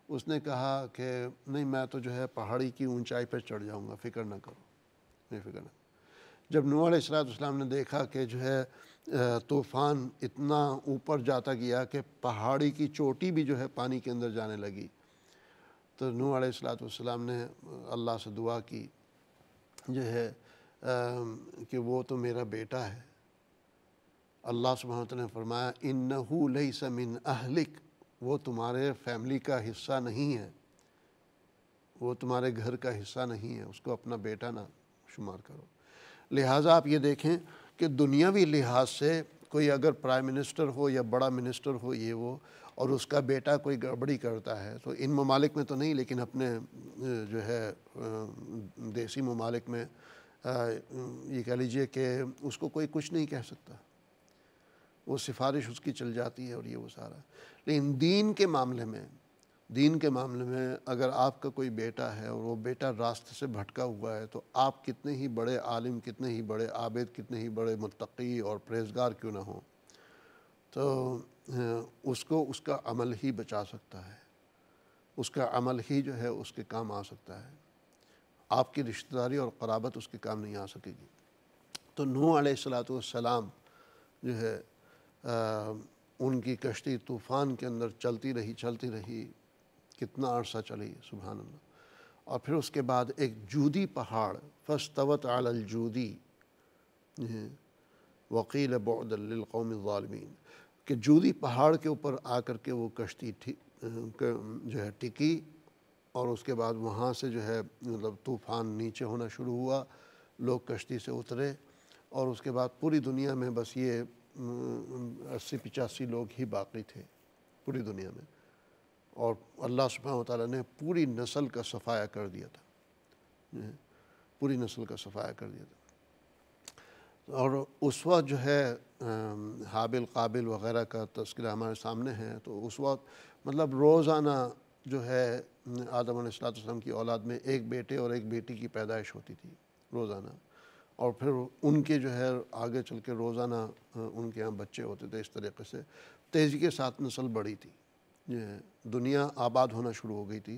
उसने कहा कि नहीं मैं तो जो है पहाड़ी की ऊंचाई पर चढ़ जाऊंगा फ़िक्र ना करो नहीं फिक्र ना जब नूसलाम ने देखा कि जो है तूफ़ान इतना ऊपर जाता गया कि पहाड़ी की चोटी भी जो है पानी के अंदर जाने लगी तो नू सलाम ने अल्लाह से दुआ की जो है कि वो तो मेरा बेटा है अल्लाह सुबहत ने फरमाया इन लई समिन अहलिक वो तुम्हारे फैमिली का हिस्सा नहीं है वो तुम्हारे घर का हिस्सा नहीं है उसको अपना बेटा ना शुमार करो लिहाजा आप ये देखें कि दुनियावी लिहाज से कोई अगर प्राइम मिनिस्टर हो या बड़ा मिनिस्टर हो ये वो और उसका बेटा कोई गड़बड़ी करता है तो इन ममालिक में तो नहीं लेकिन अपने जो है देसी ममालिक में ये कह लीजिए कि उसको कोई कुछ नहीं कह सकता वो सिफारिश उसकी चल जाती है और ये वो सारा लेकिन दीन के मामले में दीन के मामले में अगर आपका कोई बेटा है और वो बेटा रास्ते से भटका हुआ है तो आप कितने ही बड़े आलिम कितने ही बड़े आबद कितने ही बड़े मतकी और परहेजगार क्यों ना हो तो उसको उसका अमल ही बचा सकता है उसका अमल ही जो है उसके काम आ सकता है आपकी रिश्तेदारी और कराबत उसके काम नहीं आ सकेगी तो नू सलाम जो है आ, उनकी कश्ती तूफ़ान के अंदर चलती रही चलती रही कितना अरसा चली सुबह और फिर उसके बाद एक जूदी पहाड़ फस्तवत आलजूदी वकील बौदलकौम के जूदी पहाड़ के ऊपर आकर के वो कश्ती जो है टिकी और उसके बाद वहाँ से जो है मतलब तूफ़ान नीचे होना शुरू हुआ लोग कश्ती से उतरे और उसके बाद पूरी दुनिया में बस ये अस्सी पचासी लोग ही बाकी थे पूरी दुनिया में और अल्लाह सुबह ताली ने पूरी नस्ल का सफाया कर दिया था पूरी नस्ल का सफाया कर दिया था और उस वक्त जो है हाबिल काबिल वगैरह का तस्करा हमारे सामने है तो उस वक्त मतलब रोज़ाना जो है आदम सलाम की औलाद में एक बेटे और एक बेटी की पैदाइश होती थी रोज़ाना और फिर उनके जो है आगे चल के रोज़ाना उनके यहाँ बच्चे होते थे इस तरीके से तेज़ी के साथ नस्ल बढ़ी थी दुनिया आबाद होना शुरू हो गई थी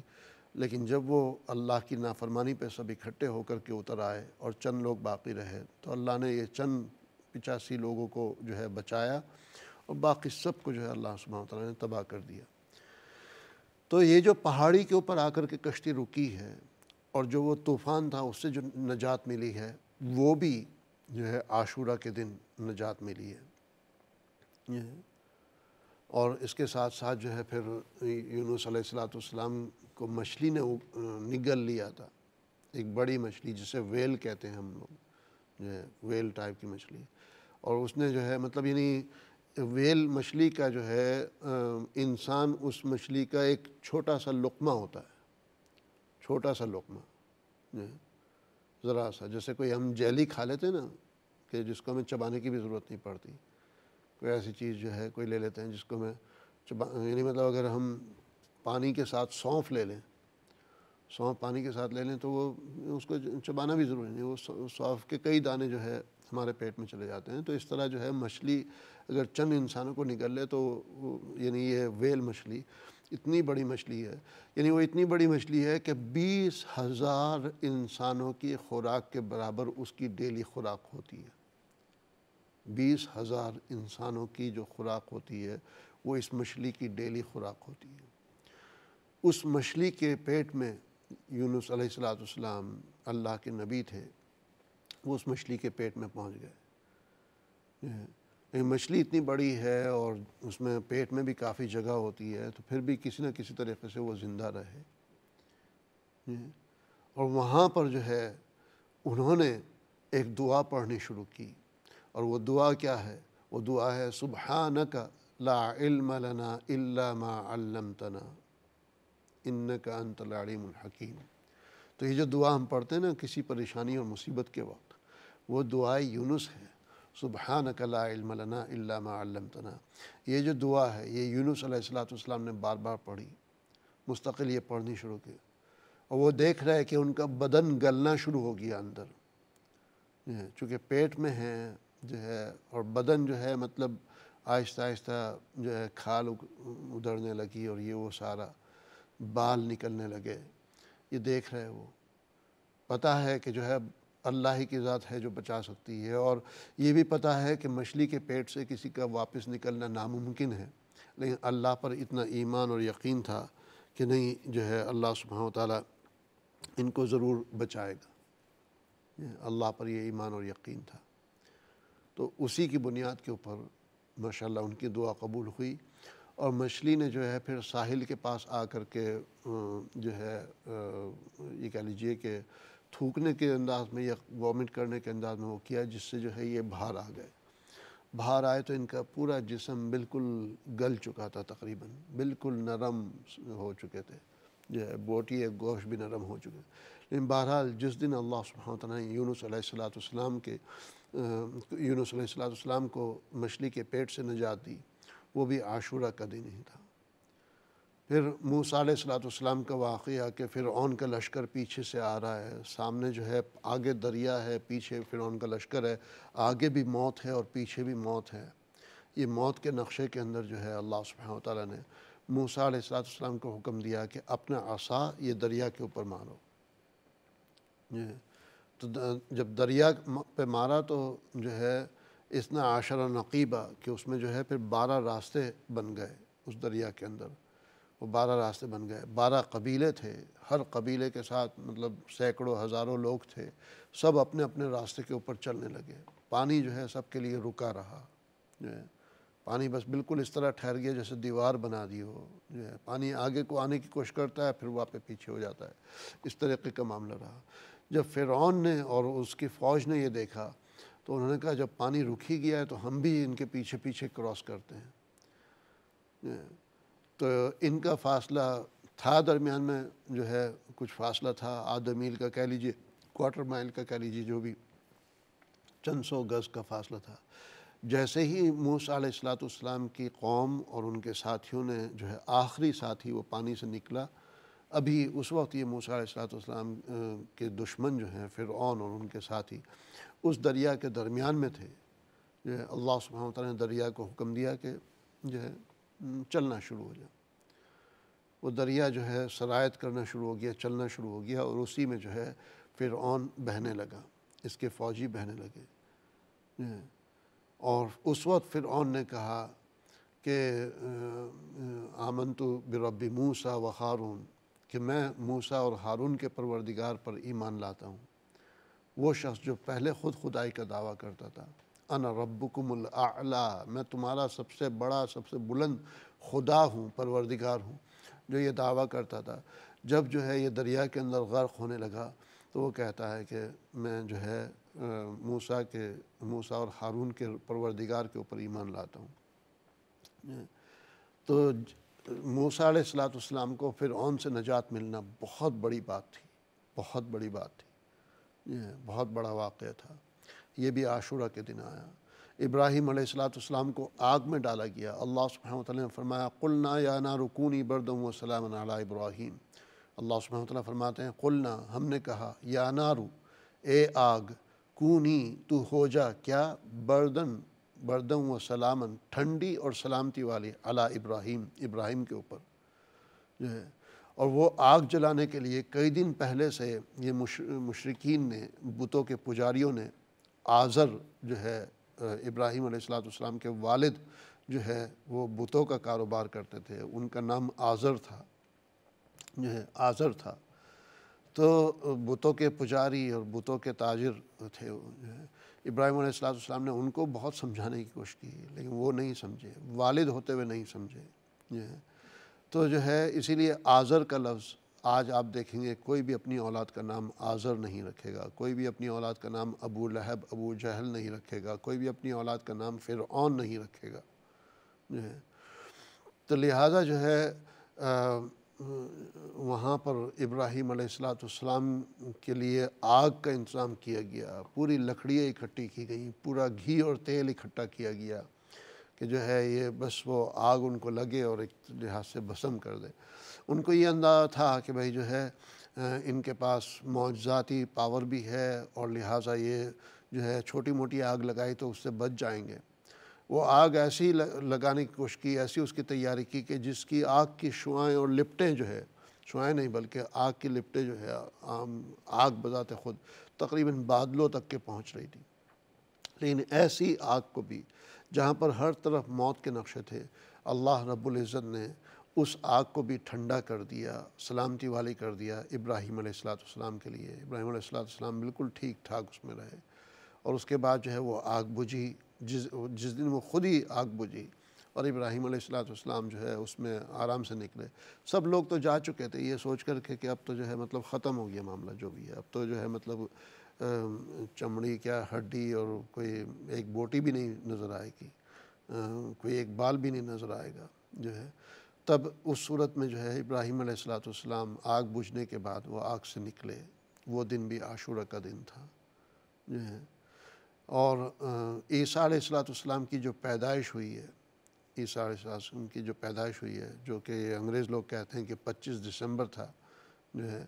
लेकिन जब वो अल्लाह की नाफरमानी पे सब इकट्ठे होकर के उतर आए और चंद लोग बाकी रहे तो अल्लाह ने ये चंद पिचासी लोगों को जो है बचाया और बाकी सब को जो है अल्लाह सुबह ने तबाह कर दिया तो ये जो पहाड़ी के ऊपर आकर के कश्ती रुकी है और जो वो तूफ़ान था उससे जो नजात मिली है वो भी जो है आशूरा के दिन नजात मिली है और इसके साथ साथ जो है फिर यूनुस सलाम को मछली ने निगल लिया था एक बड़ी मछली जिसे वेल कहते हैं हम लोग जो है वेल टाइप की मछली और उसने जो है मतलब यानी वेल मछली का जो है इंसान उस मछली का एक छोटा सा लुकमा होता है छोटा सा लुकमा ज़रा सा जैसे कोई हम जेली खा लेते हैं ना कि जिसको हमें चबाने की भी ज़रूरत नहीं पड़ती कोई ऐसी चीज़ जो है कोई ले लेते हैं जिसको हमें चबा यानी मतलब अगर हम पानी के साथ सौंफ ले लें सौंफ पानी के साथ ले लें तो वो उसको चबाना भी ज़रूरी नहीं वो सौंफ के कई दाने जो है हमारे पेट में चले जाते हैं तो इस तरह जो है मछली अगर चंद इंसानों को निकल ले तो यानी ये वेल मछली इतनी बड़ी मछली है यानी वो इतनी बड़ी मछली है कि बीस हज़ार इंसानों की खुराक के बराबर उसकी डेली खुराक होती है बीस हज़ार इंसानों की जो खुराक होती है वो इस मछली की डेली खुराक होती है उस मछली के पेट में यूनुस अलैहिस्सलाम अल्लाह के नबी थे वो उस मछली के पेट में पहुंच गए लेकिन मछली इतनी बड़ी है और उसमें पेट में भी काफ़ी जगह होती है तो फिर भी किसी न किसी तरीके से वो ज़िंदा रहे और वहाँ पर जो है उन्होंने एक दुआ पढ़नी शुरू की और वो दुआ क्या है वो दुआ है न का ला इल्म लना इल्ला तना इन का अंतलाड़ीम हकीम तो ये जो दुआ हम पढ़ते हैं ना किसी परेशानी और मुसीबत के वक्त वो दुआ यूनुस है सुबह कला इल्मलना ये जो दुआ है ये यूनुस सलाम ने बार बार पढ़ी मुस्तकिल ये पढ़नी शुरू की और वो देख रहे कि उनका बदन गलना शुरू हो गया अंदर चूँकि पेट में है जो है और बदन जो है मतलब आहिस्ता आहिस्ता जो है खाल उधरने लगी और ये वो सारा बाल निकलने लगे ये देख रहे वो पता है कि जो है अल्लाह ही की ज़ात है जो बचा सकती है और ये भी पता है कि मछली के पेट से किसी का वापस निकलना नामुमकिन है लेकिन अल्लाह पर इतना ईमान और यकीन था कि नहीं जो है अल्लाह सुबह ताली इनको ज़रूर बचाएगा अल्लाह पर यह ईमान और यकीन था तो उसी की बुनियाद के ऊपर माशाल्लाह उनकी दुआ कबूल हुई और मछली ने जो है फिर साहिल के पास आ के जो है ये कह लीजिए कि थूकने के अंदाज में या वॉमिट करने के अंदाज में वो किया जिससे जो है ये बाहर आ गए बाहर आए तो इनका पूरा जिसम बिल्कुल गल चुका था तकरीबन बिल्कुल नरम हो चुके थे जो है बोटी या गोश भी नरम हो चुके लेकिन बहरहाल जिस दिन अल्लाह सुबहाना यूनुस सलाम के यूनुस सलाम को मछली के पेट से निजात दी वो भी आशूरा का दिन ही था फिर मूसा सलातम का वाक़ कि फ़िर ओन का लश्कर पीछे से आ रहा है सामने जो है आगे दरिया है पीछे फ़िर ओन का लश्कर है आगे भी मौत है और पीछे भी मौत है ये मौत के नक्शे के अंदर जो है अल्लाह सुबह ने मूसा सलाम को हुक्म दिया कि अपना आसा ये दरिया के ऊपर मारो तो जब दरिया पे मारा तो जो है इसना आशर नकीबा कि उसमें जो है फिर बारह रास्ते बन गए उस दरिया के अंदर वो बारह रास्ते बन गए बारह कबीले थे हर कबीले के साथ मतलब सैकड़ों हज़ारों लोग थे सब अपने अपने रास्ते के ऊपर चलने लगे पानी जो है सबके लिए रुका रहा जो है पानी बस बिल्कुल इस तरह ठहर गया जैसे दीवार बना दी हो जो है पानी आगे को आने की कोशिश करता है फिर वापस पीछे हो जाता है इस तरीके का मामला रहा जब फ़िरौन ने और उसकी फ़ौज ने यह देखा तो उन्होंने कहा जब पानी रुक ही गया है तो हम भी इनके पीछे पीछे क्रॉस करते हैं तो इनका फासला था दरमियान में जो है कुछ फासला था आधा मील का कह लीजिए क्वार्टर माइल का कह लीजिए जो भी चंद सौ गज़ का फासला था जैसे ही मूसा सलाम की कौम और उनके साथियों ने जो है आखिरी साथी वो पानी से निकला अभी उस वक्त ये मूसा सलाम के दुश्मन जो हैं फिर और उनके साथी उस दरिया के दरमियान में थे जो है अल्लाह सुबह ने दरिया को हुक्म दिया कि जो है हम्म, चलना शुरू हो गया वो दरिया जो है शरायत करना शुरू हो गया चलना शुरू हो गया और उसी में जो है फिर ऑन बहने लगा इसके फ़ौजी बहने लगे और उस वक्त फिर ऑन ने कहा कि आमन तो बिरबी मूसा व हारून कि मैं मूसा और हारून के परवरदिगार पर ईमान लाता हूँ वो शख्स जो पहले ख़ुद खुदाई का दावा करता था अन रब्बुकुमुल आला मैं तुम्हारा सबसे बड़ा सबसे बुलंद खुदा हूँ परवरदिगार हूँ जो ये दावा करता था जब जो है ये दरिया के अंदर गर्क होने लगा तो वो कहता है कि मैं जो है मूसा के मूसा और हारून के परवरदिगार के ऊपर ईमान लाता हूँ तो मूसा सलाम को फिर ओन से नजात मिलना बहुत बड़ी बात थी बहुत बड़ी बात थी बहुत बड़ा वाक़ था ये भी आशूरा के दिन आया इब्राहिम सलाम को आग में डाला गया अल्लाह सुबह ने फरमाया कुलना या ना रुकूनी बरदम अला इब्राहिम अल्लाह सुबह फरमाते हैं कुलना हमने कहा या नारू ए आग कूनी तू हो जा क्या बर्दन बर्दम व सलामन ठंडी और सलामती वाली अला इब्राहिम इब्राहिम के ऊपर जो है और वो आग जलाने के लिए कई दिन पहले से ये मुश, मुशरकिन ने बुतों के पुजारियों ने आज़र जो है इब्राहिम अलैहिस्सलाम के वालिद जो है वो बुतों का कारोबार करते थे उनका नाम आज़र था जो है आज़र था तो बुतों के पुजारी और बुतों के ताजिर थे जो है इब्राहिम अलैहिस्सलाम ने उनको बहुत समझाने की कोशिश की लेकिन वो नहीं समझे वालिद होते हुए नहीं समझे जो है तो जो है इसीलिए आज़र का लफ्ज़ आज आप देखेंगे कोई भी अपनी औलाद का नाम आज़र नहीं रखेगा कोई भी अपनी औलाद का नाम अबू लहब अबू जहल नहीं रखेगा कोई भी अपनी औलाद का नाम फिर नहीं रखेगा जो है तो लिहाजा जो है वहाँ पर इब्राहिम सलाम के लिए आग का इंतज़ाम किया गया पूरी लकड़ियाँ इकट्ठी की गई पूरा घी और तेल इकट्ठा किया गया कि जो है ये बस वो आग उनको लगे और एक लिहाज से भस्म कर दे उनको ये अंदाज़ा था कि भाई जो है इनके पास मुआजाती पावर भी है और लिहाजा ये जो है छोटी मोटी आग लगाई तो उससे बच जाएंगे वो आग ऐसी लगाने की कोशिश की ऐसी उसकी तैयारी की कि जिसकी आग की शुआएँ और लिपटें जो है शुआएँ नहीं बल्कि आग की लिपटें जो है आम आग बजाते खुद तकरीबन बादलों तक के पहुँच रही थी लेकिन ऐसी आग को भी जहाँ पर हर तरफ मौत के नक्शे थे अल्लाह रब्बुल इज़्ज़त ने उस आग को भी ठंडा कर दिया सलामती वाली कर दिया इब्राहिम सलाम के लिए इब्राहिम सलाम बिल्कुल ठीक ठाक उसमें रहे और उसके बाद जो है वो आग बुझी जिस जिस दिन वो ख़ुद ही आग बुझी और इब्राहिम सलाम जो है उसमें आराम से निकले सब लोग तो जा चुके थे ये सोच कर के कि अब तो जो है मतलब ख़त्म हो गया मामला जो भी है अब तो जो है मतलब चमड़ी क्या हड्डी और कोई एक बोटी भी नहीं नज़र आएगी कोई एक बाल भी नहीं नज़र आएगा जो है तब उस सूरत में जो है इब्राहिम सलाम आग बुझने के बाद वो आग से निकले वो दिन भी आशूरा का दिन था जो है और ईसा सलाम की जो पैदाइश हुई है ईसा सलाम की जो पैदाइश हुई है जो कि अंग्रेज़ लोग कहते हैं कि 25 दिसंबर था जो है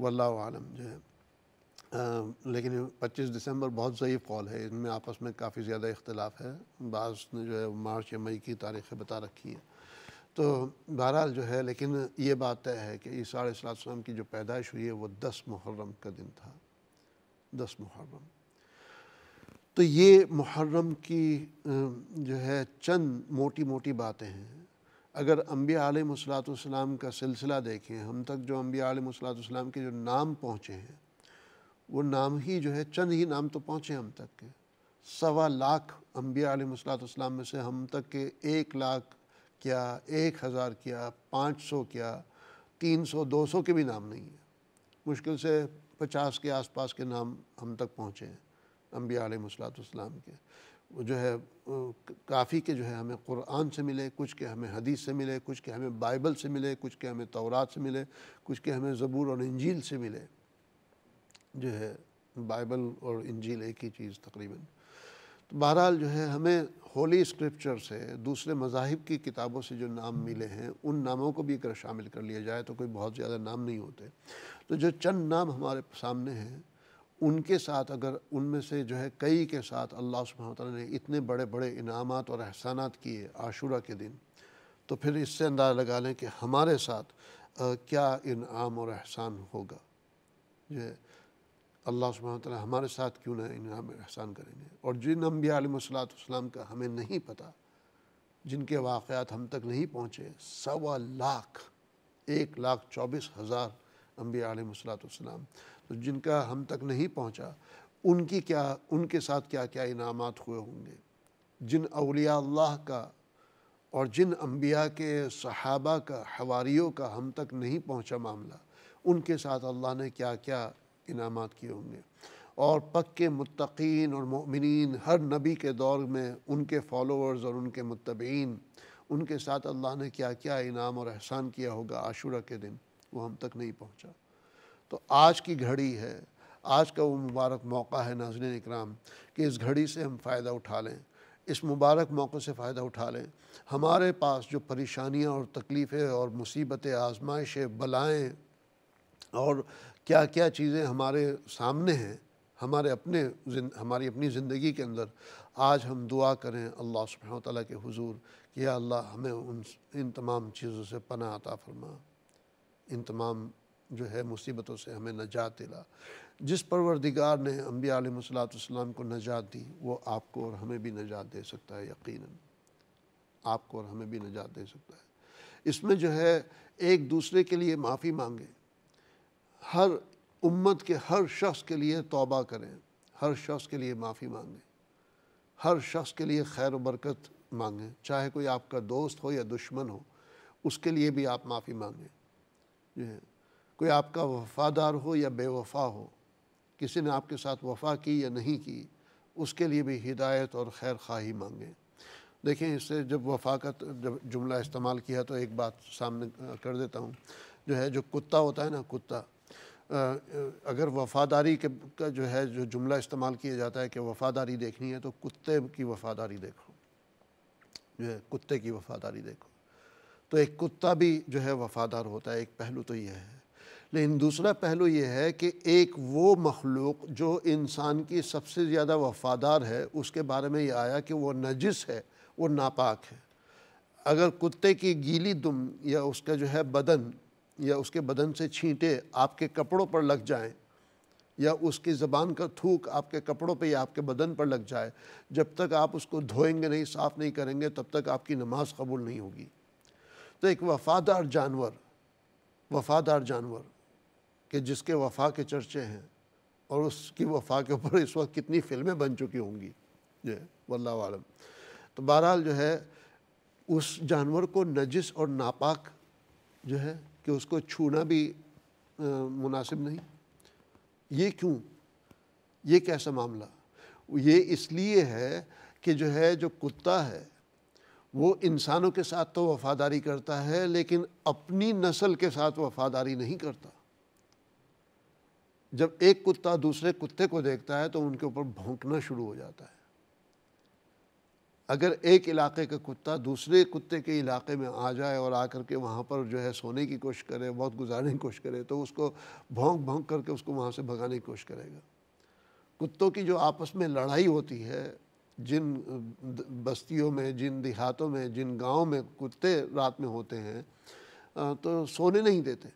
वल्लम जो है आ, लेकिन 25 दिसंबर बहुत ज़यीफ़ कॉल है इनमें आपस में काफ़ी ज़्यादा इख्तलाफ है बाज़ ने जो है मार्च या मई की तारीखें बता रखी हैं तो बहरहाल जो है लेकिन ये बात तय है कि ईसा आसमाम की जो पैदाइश हुई है वो दस मुहर्रम का दिन था दस मुहर्रम तो ये मुहर्रम की जो है चंद मोटी मोटी बातें हैं अगर अम्बिया आलमसलाम का सिलसिला देखें हम तक जो अम्बिया आलमसलाम के जो नाम पहुँचे हैं वो नाम ही जो है चंद ही नाम तो पहुँचे हम तक के सवा लाख अम्बिया आलमसलाम में से हम तक के एक लाख क्या एक हज़ार क्या पाँच सौ क्या तीन सौ दो सौ के भी नाम नहीं है मुश्किल से पचास के आसपास के नाम हम तक पहुँचे हैं अम्बिया मुसलातम के जो है काफ़ी के जो है हमें कुरान से मिले कुछ के हमें हदीस से मिले कुछ के हमें बाइबल से मिले कुछ के हमें तौरात से मिले कुछ के हमें ज़बूर और इंजील से मिले जो है बाइबल और इंजील एक ही चीज़ तकरीबन तो बहरहाल जो है हमें होली स्क्रिप्चर से दूसरे मजाहिब की किताबों से जो नाम मिले हैं उन नामों को भी अगर शामिल कर लिया जाए तो कोई बहुत ज़्यादा नाम नहीं होते तो जो चंद नाम हमारे सामने हैं उनके साथ अगर उनमें से जो है कई के साथ अल्लाह सुबह ने इतने बड़े बड़े इनाम और एहसानात किए आशूरा के दिन तो फिर इससे अंदाज़ा लगा लें कि हमारे साथ आ, क्या इनाम और एहसान होगा जो है अल्लाह सुबह तला हमारे साथ क्यों ना इनाम एहसान करेंगे और जिन अम्बिया आलमसलाम का हमें नहीं पता जिनके वाक़ात हम तक नहीं पहुँचे सवा लाख एक लाख चौबीस हज़ार अम्बिया तो जिनका हम तक नहीं पहुँचा उनकी क्या उनके साथ क्या क्या इनाम हुए होंगे जिन अलिया का और जिन अम्बिया के सहाबा का हवारीों का हम तक नहीं पहुँचा मामला उनके साथ अल्लाह ने क्या क्या इनाम किए होंगे और पक्के मुतकीन और ममिन हर नबी के दौर में उनके फॉलोअर्स और उनके मुतबीन उनके साथ अल्लाह ने क्या क्या इनाम और एहसान किया होगा आशुरा के दिन वो हम तक नहीं पहुँचा तो आज की घड़ी है आज का वो मुबारक मौका है नाजन इक्राम कि इस घड़ी से हम फ़ायदा उठा लें इस मुबारक मौक़े से फ़ायदा उठा लें हमारे पास जो परेशानियाँ और तकलीफ़ें और मुसीबतें आजमाइशें बलाएँ और क्या क्या चीज़ें हमारे सामने हैं हमारे अपने हमारी अपनी ज़िंदगी के अंदर आज हम दुआ करें अल्लाह सुबह तला के हजूर कि अल्लाह हमें उन इन तमाम चीज़ों से पना आता फरमा इन तमाम जो है मुसीबतों से हमें नजात दिला जिस परवरदिगार ने अम्बिया को नजात दी वो आपको और हमें भी नजात दे सकता है यकीन आपको और हमें भी नजात दे सकता है इसमें जो है एक दूसरे के लिए माफ़ी मांगे हर उम्मत के हर शख्स के लिए तोबा करें हर शख्स के लिए माफ़ी मांगें हर शख्स के लिए खैर बरकत मांगें चाहे कोई आपका दोस्त हो या दुश्मन हो उसके लिए भी आप माफ़ी मांगें जो है हाँ। कोई आपका वफ़ादार हो या बेवफा हो किसी ने आपके साथ वफा की या नहीं की उसके लिए भी हिदायत और खैर खाही मांगें देखें इससे जब वफा का जब जुमला इस्तेमाल किया तो एक बात सामने कर देता हूँ जो है जो कुत्ता होता है ना कुत्ता अगर वफादारी के का जो है जो जुमला इस्तेमाल किया जाता है कि वफादारी देखनी है तो कुत्ते की वफादारी देखो जो है कुत्ते की वफादारी देखो तो एक कुत्ता भी जो है वफादार होता है एक पहलू तो यह है लेकिन दूसरा पहलू यह है कि एक वो मखलूक जो इंसान की सबसे ज़्यादा वफादार है उसके बारे में ये आया कि वो नजिस है वो नापाक है अगर कुत्ते की गीली दुम या उसका जो है बदन या उसके बदन से छींटे आपके कपड़ों पर लग जाएं या उसकी ज़बान का थूक आपके कपड़ों पे या आपके बदन पर लग जाए जब तक आप उसको धोएंगे नहीं साफ़ नहीं करेंगे तब तक आपकी नमाज कबूल नहीं होगी तो एक वफ़ादार जानवर वफ़ादार जानवर कि जिसके वफा के चर्चे हैं और उसकी वफा के ऊपर इस वक्त कितनी फ़िल्में बन चुकी होंगी जो है आलम तो बहरहाल जो है उस जानवर को नजिस और नापाक जो है कि उसको छूना भी मुनासिब नहीं ये क्यों ये कैसा मामला ये इसलिए है कि जो है जो कुत्ता है वो इंसानों के साथ तो वफादारी करता है लेकिन अपनी नस्ल के साथ वफादारी नहीं करता जब एक कुत्ता दूसरे कुत्ते को देखता है तो उनके ऊपर भौंकना शुरू हो जाता है अगर एक इलाके का कुत्ता दूसरे कुत्ते के इलाके में आ जाए और आकर के वहाँ पर जो है सोने की कोशिश करे बहुत गुजारने की कोशिश करे तो उसको भोंक भोंक करके उसको वहाँ से भगाने की कोशिश करेगा कुत्तों की जो आपस में लड़ाई होती है जिन बस्तियों में जिन देहातों में जिन गाँव में कुत्ते रात में होते हैं तो सोने नहीं देते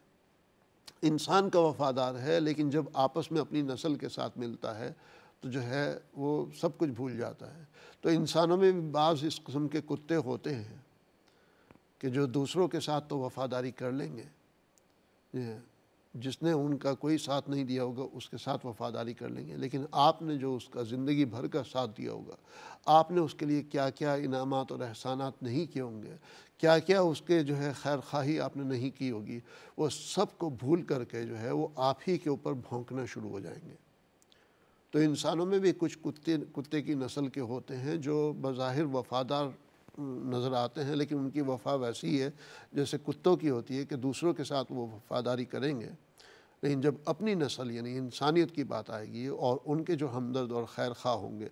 इंसान का वफादार है लेकिन जब आपस में अपनी नस्ल के साथ मिलता है तो जो है वो सब कुछ भूल जाता है तो इंसानों में भी बाज़ इस किस्म के कुत्ते होते हैं कि जो दूसरों के साथ तो वफादारी कर लेंगे जिसने उनका कोई साथ नहीं दिया होगा उसके साथ वफादारी कर लेंगे लेकिन आपने जो उसका ज़िंदगी भर का साथ दिया होगा आपने उसके लिए क्या क्या इनाम और एहसान नहीं किए होंगे क्या क्या उसके जो है खैर खाही आपने नहीं की होगी वो सब को भूल करके जो है वो आप ही के ऊपर भोंकना शुरू हो जाएंगे तो इंसानों में भी कुछ कुत्ते कुत्ते की नस्ल के होते हैं जो बाहिर वफ़ादार नज़र आते हैं लेकिन उनकी वफा वैसी है जैसे कुत्तों की होती है कि दूसरों के साथ वो वफादारी करेंगे लेकिन जब अपनी नस्ल यानी इंसानियत की बात आएगी और उनके जो हमदर्द और खैर खा होंगे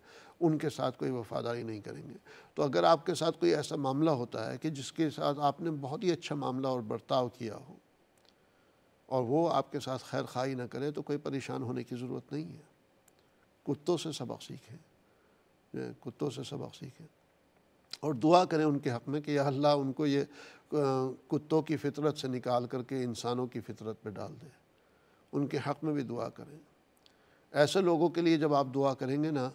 उनके साथ कोई वफादारी नहीं करेंगे तो अगर आपके साथ कोई ऐसा मामला होता है कि जिसके साथ आपने बहुत ही अच्छा मामला और बर्ताव किया हो और वो आपके साथ खैर खाई ना करे तो कोई परेशान होने की ज़रूरत नहीं है कुत्तों से सबक सीखें कुत्तों से सबक सीखें और दुआ करें उनके हक़ में कि यह अल्लाह उनको ये कुत्तों की फितरत से निकाल करके इंसानों की फितरत पे डाल दें उनके हक़ में भी दुआ करें ऐसे लोगों के लिए जब आप दुआ करेंगे ना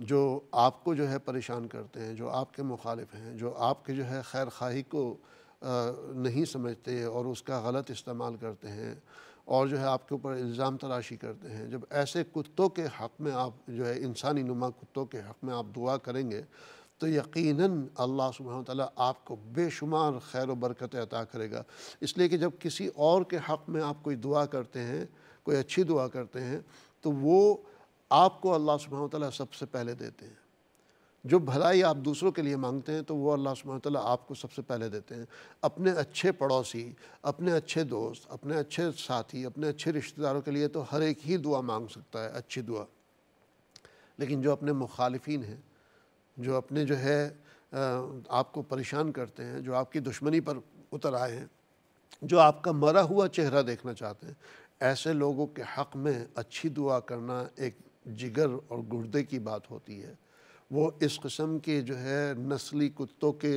जो आपको जो है परेशान करते हैं जो आपके मुखालिफ हैं जो आपके जो है खैर खाही को नहीं समझते और उसका गलत इस्तेमाल करते हैं और जो है आपके ऊपर इल्ज़ाम तराशी करते हैं जब ऐसे कुत्तों के हक़ में आप जो है इंसानी नुमा कुत्तों के हक़ में आप दुआ करेंगे तो यकीनन अल्लाह सुबह ताली आपको बेशुमार खैर व बरकत अता करेगा इसलिए कि जब किसी और के हक़ में आप कोई दुआ करते हैं कोई अच्छी दुआ करते हैं तो वो आपको अल्लाह सुबह ताली सबसे पहले देते हैं जो भलाई आप दूसरों के लिए मांगते हैं तो वो अल्लाह सुबह तौल आपको सबसे पहले देते हैं अपने अच्छे पड़ोसी अपने अच्छे दोस्त अपने अच्छे साथी अपने अच्छे रिश्तेदारों के लिए तो हर एक ही दुआ मांग सकता है अच्छी दुआ लेकिन जो अपने मुखालफी हैं जो अपने जो है आपको परेशान करते हैं जो आपकी दुश्मनी पर उतर आए हैं जो आपका मरा हुआ चेहरा देखना चाहते हैं ऐसे लोगों के हक़ में अच्छी दुआ करना एक जिगर और गुर्दे की बात होती है वो इस कस्म के जो है नस्ली कुत्तों के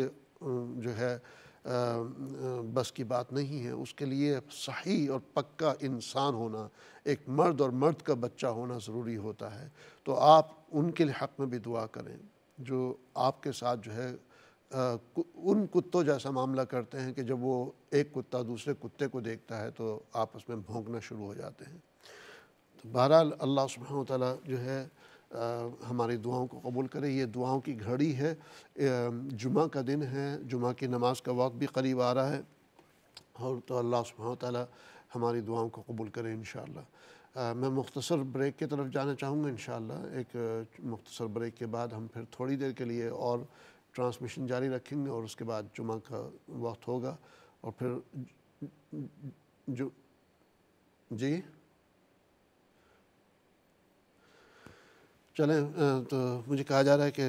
जो है बस की बात नहीं है उसके लिए सही और पक्का इंसान होना एक मर्द और मर्द का बच्चा होना ज़रूरी होता है तो आप उनके लिए हक़ में भी दुआ करें जो आपके साथ जो है उन कुत्तों जैसा मामला करते हैं कि जब वो एक कुत्ता दूसरे कुत्ते को देखता है तो आप उसमें भोंकना शुरू हो जाते हैं तो बहरहाल अल्लाह सुबह जो है हमारी दुआओं को कबूल करे ये दुआओं की घड़ी है जुमा का दिन है जुमा की नमाज का वक्त भी करीब आ रहा है और तो अल्लाह सुबह ताली हमारी दुआओं को कबूल करे इन मैं मुख्तसर ब्रेक की तरफ जाना चाहूँगा इन एक मुख्तसर ब्रेक के बाद हम फिर थोड़ी देर के लिए और ट्रांसमिशन जारी रखेंगे और उसके बाद जुमा का वक्त होगा और फिर जो जी चलें तो मुझे कहा जा रहा है कि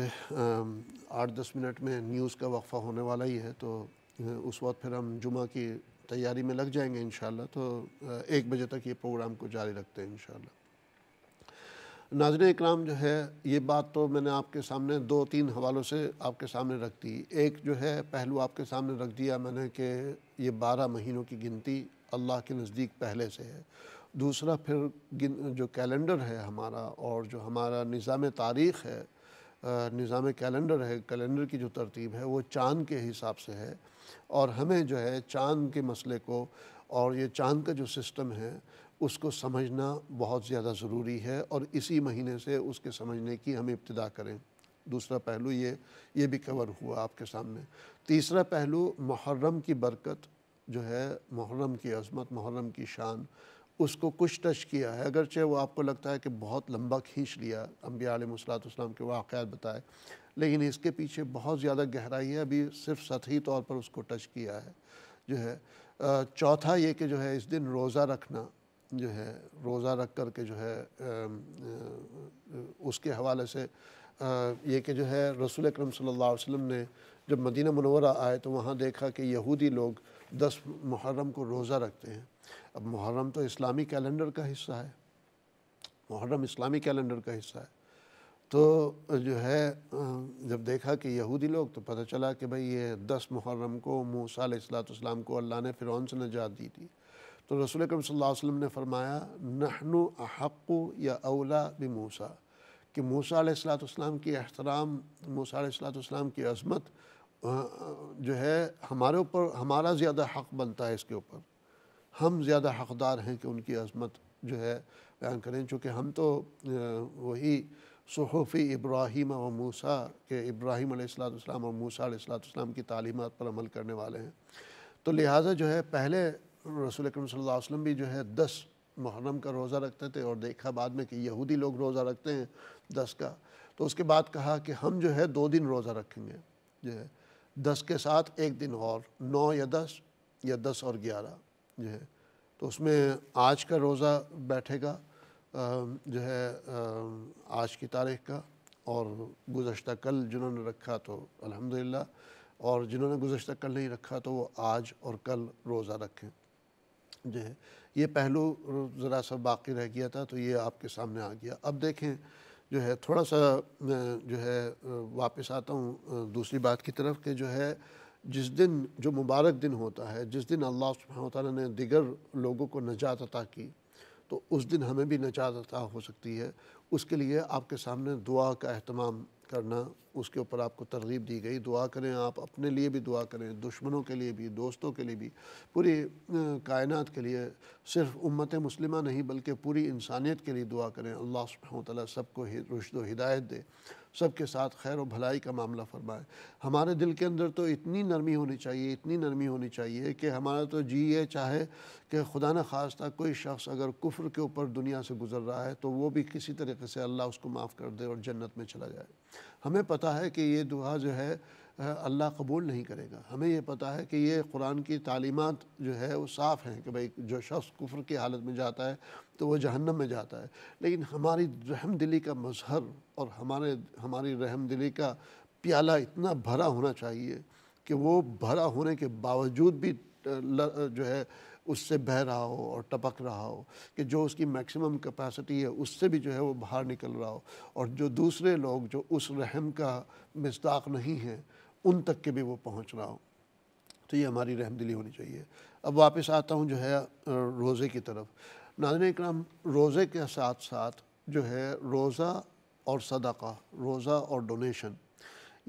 आठ दस मिनट में न्यूज़ का वक्फा होने वाला ही है तो उस वक्त फिर हम जुमा की तैयारी में लग जाएंगे इन तो एक बजे तक ये प्रोग्राम को जारी रखते हैं इन नाजन इक्राम जो है ये बात तो मैंने आपके सामने दो तीन हवालों से आपके सामने रख दी एक जो है पहलू आपके सामने रख दिया मैंने कि ये बारह महीनों की गिनती अल्लाह के नज़दीक पहले से है दूसरा फिर जो कैलेंडर है हमारा और जो हमारा निज़ाम तारीख़ है निज़ाम कैलेंडर है कैलेंडर की जो तरतीब है वो चाँद के हिसाब से है और हमें जो है चाँद के मसले को और ये चाँद का जो सिस्टम है उसको समझना बहुत ज़्यादा ज़रूरी है और इसी महीने से उसके समझने की हम इब्तदा करें दूसरा पहलू ये ये भी कवर हुआ आपके सामने तीसरा पहलू मुहर्रम की बरकत जो है मुहर्रम की अज़मत मुहर्रम की शान उसको कुछ टच किया है अगरचे वो आपको लगता है कि बहुत लंबा खींच लिया अम्बिया आलमसलाम के वाक़ात बताए लेकिन इसके पीछे बहुत ज़्यादा गहराई है अभी सिर्फ सतही तौर पर उसको टच किया है जो है चौथा ये कि जो है इस दिन रोज़ा रखना जो है रोज़ा रख कर के जो है उसके हवाले से ये कि जो है रसूल अक्रम सम ने जब मदीना मनवरा आए तो वहाँ देखा कि यहूदी लोग दस मुहर्रम को रोज़ा रखते हैं अब मुहर्रम तो इस्लामी कैलेंडर का हिस्सा है मुहर्रम इस्लामी कैलेंडर का हिस्सा है तो जो है जब देखा कि यहूदी लोग तो पता चला कि भाई ये दस मुहर्रम को मूसा इस्लाम को अल्लाह ने फ़िरौन से नजात दी थी तो रसूल अलैहि वसल्लम ने फ़रमाया नहनु अहक़ु या अवला बि मूसा कि मूसा इस्लाम की अहतराम मूसा इस्लाम की अजमत जो है हमारे ऊपर हमारा ज़्यादा हक़ बनता है इसके ऊपर हम ज़्यादा हकदार हैं कि उनकी अजमत जो है बयान करें चूँकि हम तो वही सहूफ़ी इब्राहिम और मूसा के इब्राहिम अलैहिस्सलाम और मूसा अलैहिस्सलाम की तालीमत पर अमल करने वाले हैं तो लिहाजा जो है पहले रसूल अकरम सल्लल्लाहु अलैहि वसल्लम भी जो है दस मुहर्रम का रोज़ा रखते थे और देखा बाद में कि यहूदी लोग रोज़ा रखते हैं दस का तो उसके बाद कहा कि हम जो है दो दिन रोज़ा रखेंगे जो है दस के साथ एक दिन और नौ या दस या दस और ग्यारह जो है तो उसमें आज का रोज़ा बैठेगा जो है आज की तारीख का और गुज्त कल जिन्होंने रखा तो अल्हम्दुलिल्लाह और जिन्होंने गुज्त कल नहीं रखा तो वो आज और कल रोज़ा रखें जो है ये पहलू ज़रा सा बाकी रह गया था तो ये आपके सामने आ गया अब देखें जो है थोड़ा सा जो है वापस आता हूँ दूसरी बात की तरफ कि जो है जिस दिन जो मुबारक दिन होता है जिस दिन अल्लाह सुबहान ने दिगर लोगों को नजात अता की तो उस दिन हमें भी नजात अता हो सकती है उसके लिए आपके सामने दुआ का अहतमाम करना उसके ऊपर आपको तरगीब दी गई दुआ करें आप अपने लिए भी दुआ करें दुश्मनों के लिए भी दोस्तों के लिए भी पूरी कायनात के लिए सिर्फ उम्मत मुस्लिमा नहीं बल्कि पूरी इंसानियत के लिए दुआ करें अल्लाह सुबह ताली सबको रुशद व हिदायत दे सबके साथ खैर और भलाई का मामला फरमाए हमारे दिल के अंदर तो इतनी नरमी होनी चाहिए इतनी नरमी होनी चाहिए कि हमारा तो जी ये चाहे कि खुदा न खास्ता कोई शख्स अगर कुफ्र के ऊपर दुनिया से गुजर रहा है तो वो भी किसी तरीके से अल्लाह उसको माफ़ कर दे और जन्नत में चला जाए हमें पता पता है कि ये दुआ जो है अल्लाह कबूल नहीं करेगा हमें ये पता है कि ये कुरान की तालीमत जो है वो साफ़ हैं कि भाई जो शख्स कुफर की हालत में जाता है तो वह जहन्नम में जाता है लेकिन हमारी रहम दिली का मजहर और हमारे हमारी रहम दिली का प्याला इतना भरा होना चाहिए कि वो भरा होने के बावजूद भी जो है उससे बह रहा हो और टपक रहा हो कि जो उसकी मैक्सिमम कैपेसिटी है उससे भी जो है वो बाहर निकल रहा हो और जो दूसरे लोग जो उस रहम का मजदाक नहीं है उन तक के भी वो पहुँच रहा हो तो ये हमारी रहमदिली होनी चाहिए अब वापस आता हूँ जो है रोज़े की तरफ नाजन कराम रोज़े के साथ साथ जो है रोज़ा और सदाका रोज़ा और डोनेशन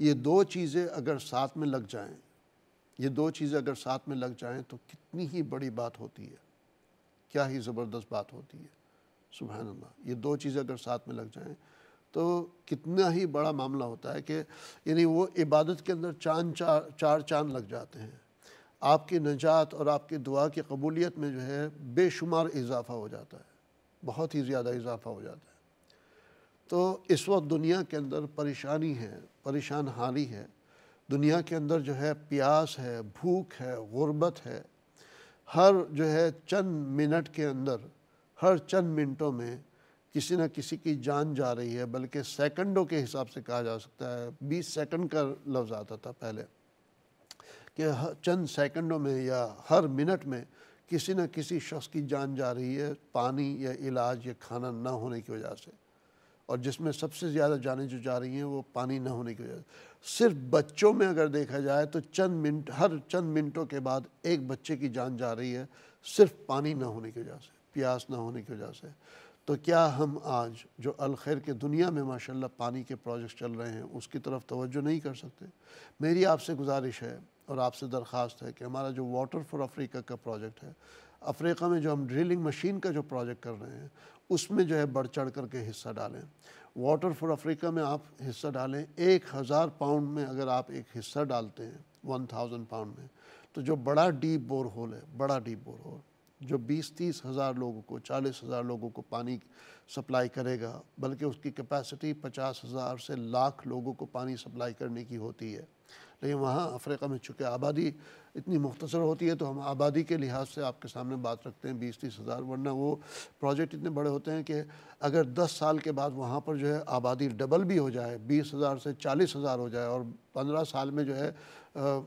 ये दो चीज़ें अगर साथ में लग जाएँ ये दो चीज़ें अगर साथ में लग जाएं तो कितनी ही बड़ी बात होती है क्या ही ज़बरदस्त बात होती है सुबह अल्लाह ये दो चीज़ें अगर साथ में लग जाएं तो कितना ही बड़ा मामला होता है कि यानी वो इबादत के अंदर चांद चार चार चांद लग जाते हैं आपकी नजात और आपकी दुआ की कबूलियत में जो है बेशुमार इजाफा हो जाता है बहुत ही ज़्यादा इजाफा हो जाता है तो इस वक्त दुनिया के अंदर परेशानी है परेशान हाली है दुनिया के अंदर जो है प्यास है भूख है गुर्बत है हर जो है चंद मिनट के अंदर हर चंद मिनटों में किसी न किसी की जान जा रही है बल्कि सेकंडों के हिसाब से कहा जा सकता है बीस सेकंड का लफ्ज़ आता था पहले कि चंद सेकंडों में या हर मिनट में किसी न किसी शख्स की जान जा रही है पानी या इलाज या खाना ना होने की वजह से और जिसमें सबसे ज़्यादा जाने जो जा रही हैं वो पानी ना होने की वजह सिर्फ बच्चों में अगर देखा जाए तो चंद मिनट हर चंद मिनटों के बाद एक बच्चे की जान जा रही है सिर्फ पानी ना होने की वजह से प्यास ना होने की वजह से तो क्या हम आज जो अलखैर के दुनिया में माशाल्लाह पानी के प्रोजेक्ट चल रहे हैं उसकी तरफ तवज्जो नहीं कर सकते मेरी आपसे गुजारिश है और आपसे दरख्वास्त है कि हमारा जो वाटर फॉर अफ्रीका का प्रोजेक्ट है अफ्रीका में जो हम ड्रिलिंग मशीन का जो प्रोजेक्ट कर रहे हैं उसमें जो है बढ़ चढ़ करके हिस्सा डालें वाटर फॉर अफ्रीका में आप हिस्सा डालें एक हज़ार पाउंड में अगर आप एक हिस्सा डालते हैं वन थाउजेंड पाउंड में तो जो बड़ा डीप बोर होल है बड़ा डीप बोर होल जो बीस तीस हज़ार लोगों को चालीस हज़ार लोगों को पानी सप्लाई करेगा बल्कि उसकी कैपेसिटी पचास हज़ार से लाख लोगों को पानी सप्लाई करने की होती है लेकिन वहाँ अफ्रीका में चूँकि आबादी इतनी मुख्तर होती है तो हम आबादी के लिहाज से आपके सामने बात रखते हैं बीस तीस हज़ार वरना वो प्रोजेक्ट इतने बड़े होते हैं कि अगर दस साल के बाद वहाँ पर जो है आबादी डबल भी हो जाए बीस हज़ार से चालीस हज़ार हो जाए और पंद्रह साल में जो है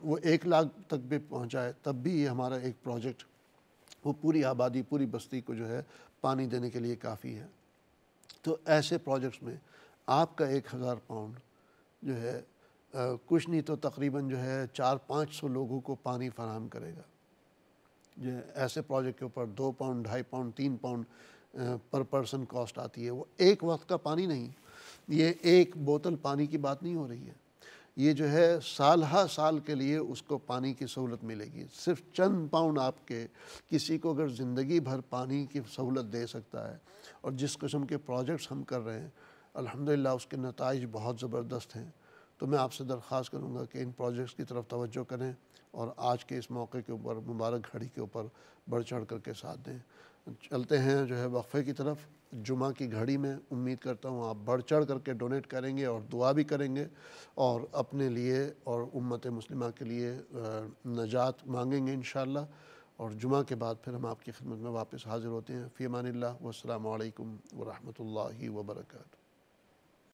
वो एक लाख तक भी पहुँचाए तब भी ये हमारा एक प्रोजेक्ट वो पूरी आबादी पूरी बस्ती को जो है पानी देने के लिए काफ़ी है तो ऐसे प्रोजेक्ट्स में आपका एक हज़ार पाउंड जो है कुछ नहीं तो तकरीबन जो है चार पाँच सौ लोगों को पानी फराहम करेगा जो ऐसे प्रोजेक्ट के ऊपर दो पाउंड ढाई पाउंड तीन पाउंड पर पर्सन कॉस्ट आती है वो एक वक्त का पानी नहीं ये एक बोतल पानी की बात नहीं हो रही है ये जो है साल हा साल के लिए उसको पानी की सहूलत मिलेगी सिर्फ चंद पाउंड आपके किसी को अगर ज़िंदगी भर पानी की सहूलत दे सकता है और जिस किस्म के प्रोजेक्ट्स हम कर रहे हैं अल्हम्दुलिल्लाह उसके नतज बहुत ज़बरदस्त हैं तो मैं आपसे दरख्वास्त करूँगा कि इन प्रोजेक्ट्स की तरफ तवज्जो करें और आज के इस मौके के ऊपर मुबारक घड़ी के ऊपर बढ़ चढ़ करके साथ दें चलते हैं जो है वक्फ़े की तरफ जुमा की घड़ी में उम्मीद करता हूँ आप बढ़ चढ़ करके डोनेट करेंगे और दुआ भी करेंगे और अपने लिए और उम्मत मुस्लिमा के लिए नजात मांगेंगे इन और जुमा के बाद फिर हम आपकी खिदमत में वापस हाज़िर होते हैं फ़ीमान वसलम वरहमल वर्का